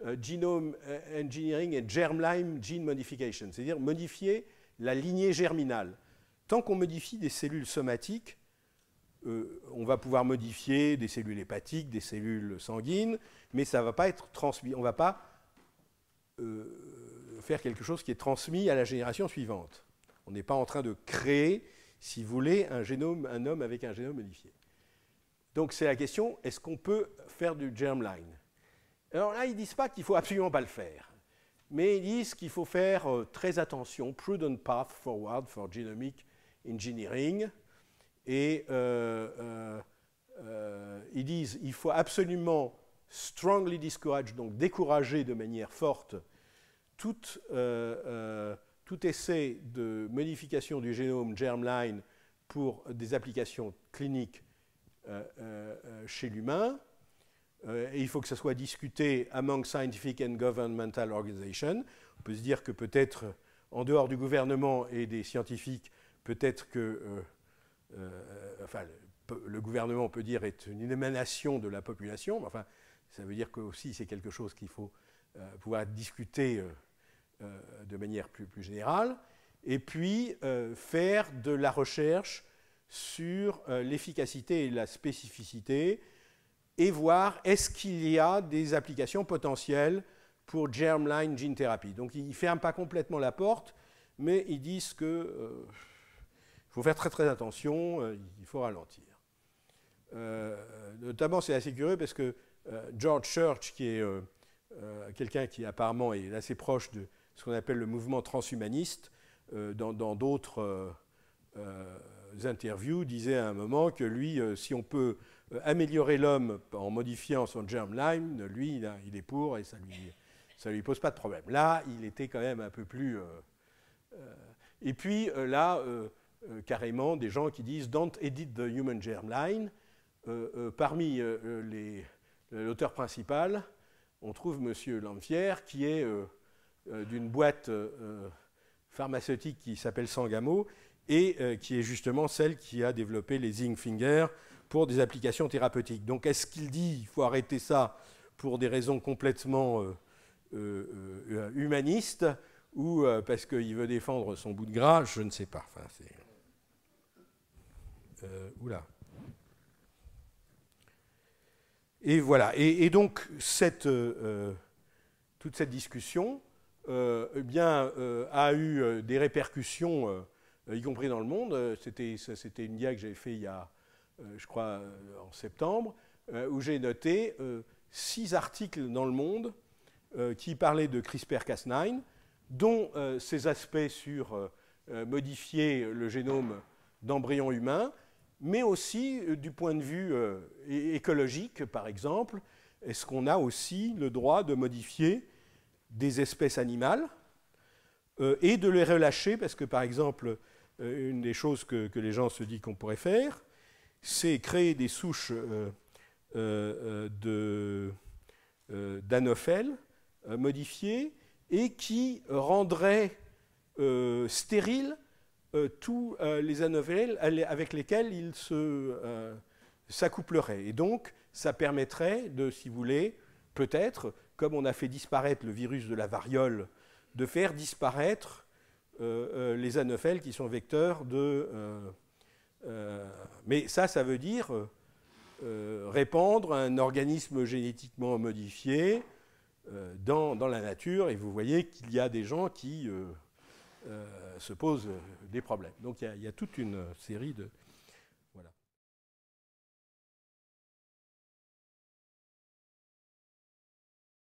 euh, genome euh, Engineering et Germline Gene Modification, c'est-à-dire modifier la lignée germinale. Tant qu'on modifie des cellules somatiques, euh, on va pouvoir modifier des cellules hépatiques, des cellules sanguines, mais ça va pas être transmis, on ne va pas faire quelque chose qui est transmis à la génération suivante. On n'est pas en train de créer, si vous voulez, un génome, un homme avec un génome modifié. Donc c'est la question, est-ce qu'on peut faire du germline alors là, ils ne disent pas qu'il ne faut absolument pas le faire, mais ils disent qu'il faut faire euh, très attention, prudent path forward for genomic engineering, et euh, euh, ils disent qu'il faut absolument strongly discourage, donc décourager de manière forte tout essai de modification du génome germline pour des applications cliniques chez l'humain. Euh, et il faut que ça soit discuté among scientific and governmental organizations. On peut se dire que peut-être, euh, en dehors du gouvernement et des scientifiques, peut-être que euh, enfin, le gouvernement, on peut dire, est une émanation de la population, enfin, ça veut dire que aussi c'est quelque chose qu'il faut pouvoir discuter de manière plus, plus, générale, et puis faire de la recherche sur l'efficacité et la spécificité et voir est-ce qu'il y a des applications potentielles pour germline gene therapy. Donc ils ne ferment pas complètement la porte, mais ils disent qu'il euh, faut faire très très attention, euh, il faut ralentir. Euh, notamment c'est assez curieux parce que George Church, qui est quelqu'un qui apparemment est assez proche de ce qu'on appelle le mouvement transhumaniste, dans d'autres interviews, disait à un moment que lui, si on peut euh, améliorer l'homme en modifiant son germline, lui, hein, il, est pour et ça ne lui, ça lui pose pas de problème. Là, il était quand même un peu plus... Euh, euh, et puis là, carrément, des gens qui disent « Don't edit the human germline Parmi l'auteur principal, on trouve M. Lanfière, qui est d'une boîte pharmaceutique qui s'appelle Sangamo, et qui est justement celle qui a développé les zinc fingers, pour des applications thérapeutiques. Donc est-ce qu'il dit qu'il faut arrêter ça pour des raisons complètement euh, euh, euh, humanistes ou parce qu'il veut défendre son bout de gras Je ne sais pas. Enfin, c'est... oula. Et voilà. Et, donc, toute cette discussion eh bien, a eu des répercussions, y compris dans le monde. C'était une dia que j'avais fait il y a euh, je crois, euh, en septembre, euh, où j'ai noté six articles dans le monde qui parlaient de CRISPR-Cas9, dont ces aspects sur modifier le génome d'embryons humains, mais aussi du point de vue écologique, par exemple, est-ce qu'on a aussi le droit de modifier des espèces animales et de les relâcher, parce que par exemple, une des choses que, que les gens se disent qu'on pourrait faire, c'est créer des souches euh, euh, euh, d'anophèles modifiées et qui rendraient stériles tous les anophèles avec lesquels ils se s'accoupleraient. Et donc, ça permettrait de, si vous voulez, peut-être, comme on a fait disparaître le virus de la variole, de faire disparaître les anophèles qui sont vecteurs de, euh, mais ça, ça veut dire euh, euh, répandre un organisme génétiquement modifié dans, la nature, et vous voyez qu'il y a des gens qui se posent des problèmes. Donc il y, a toute une série de,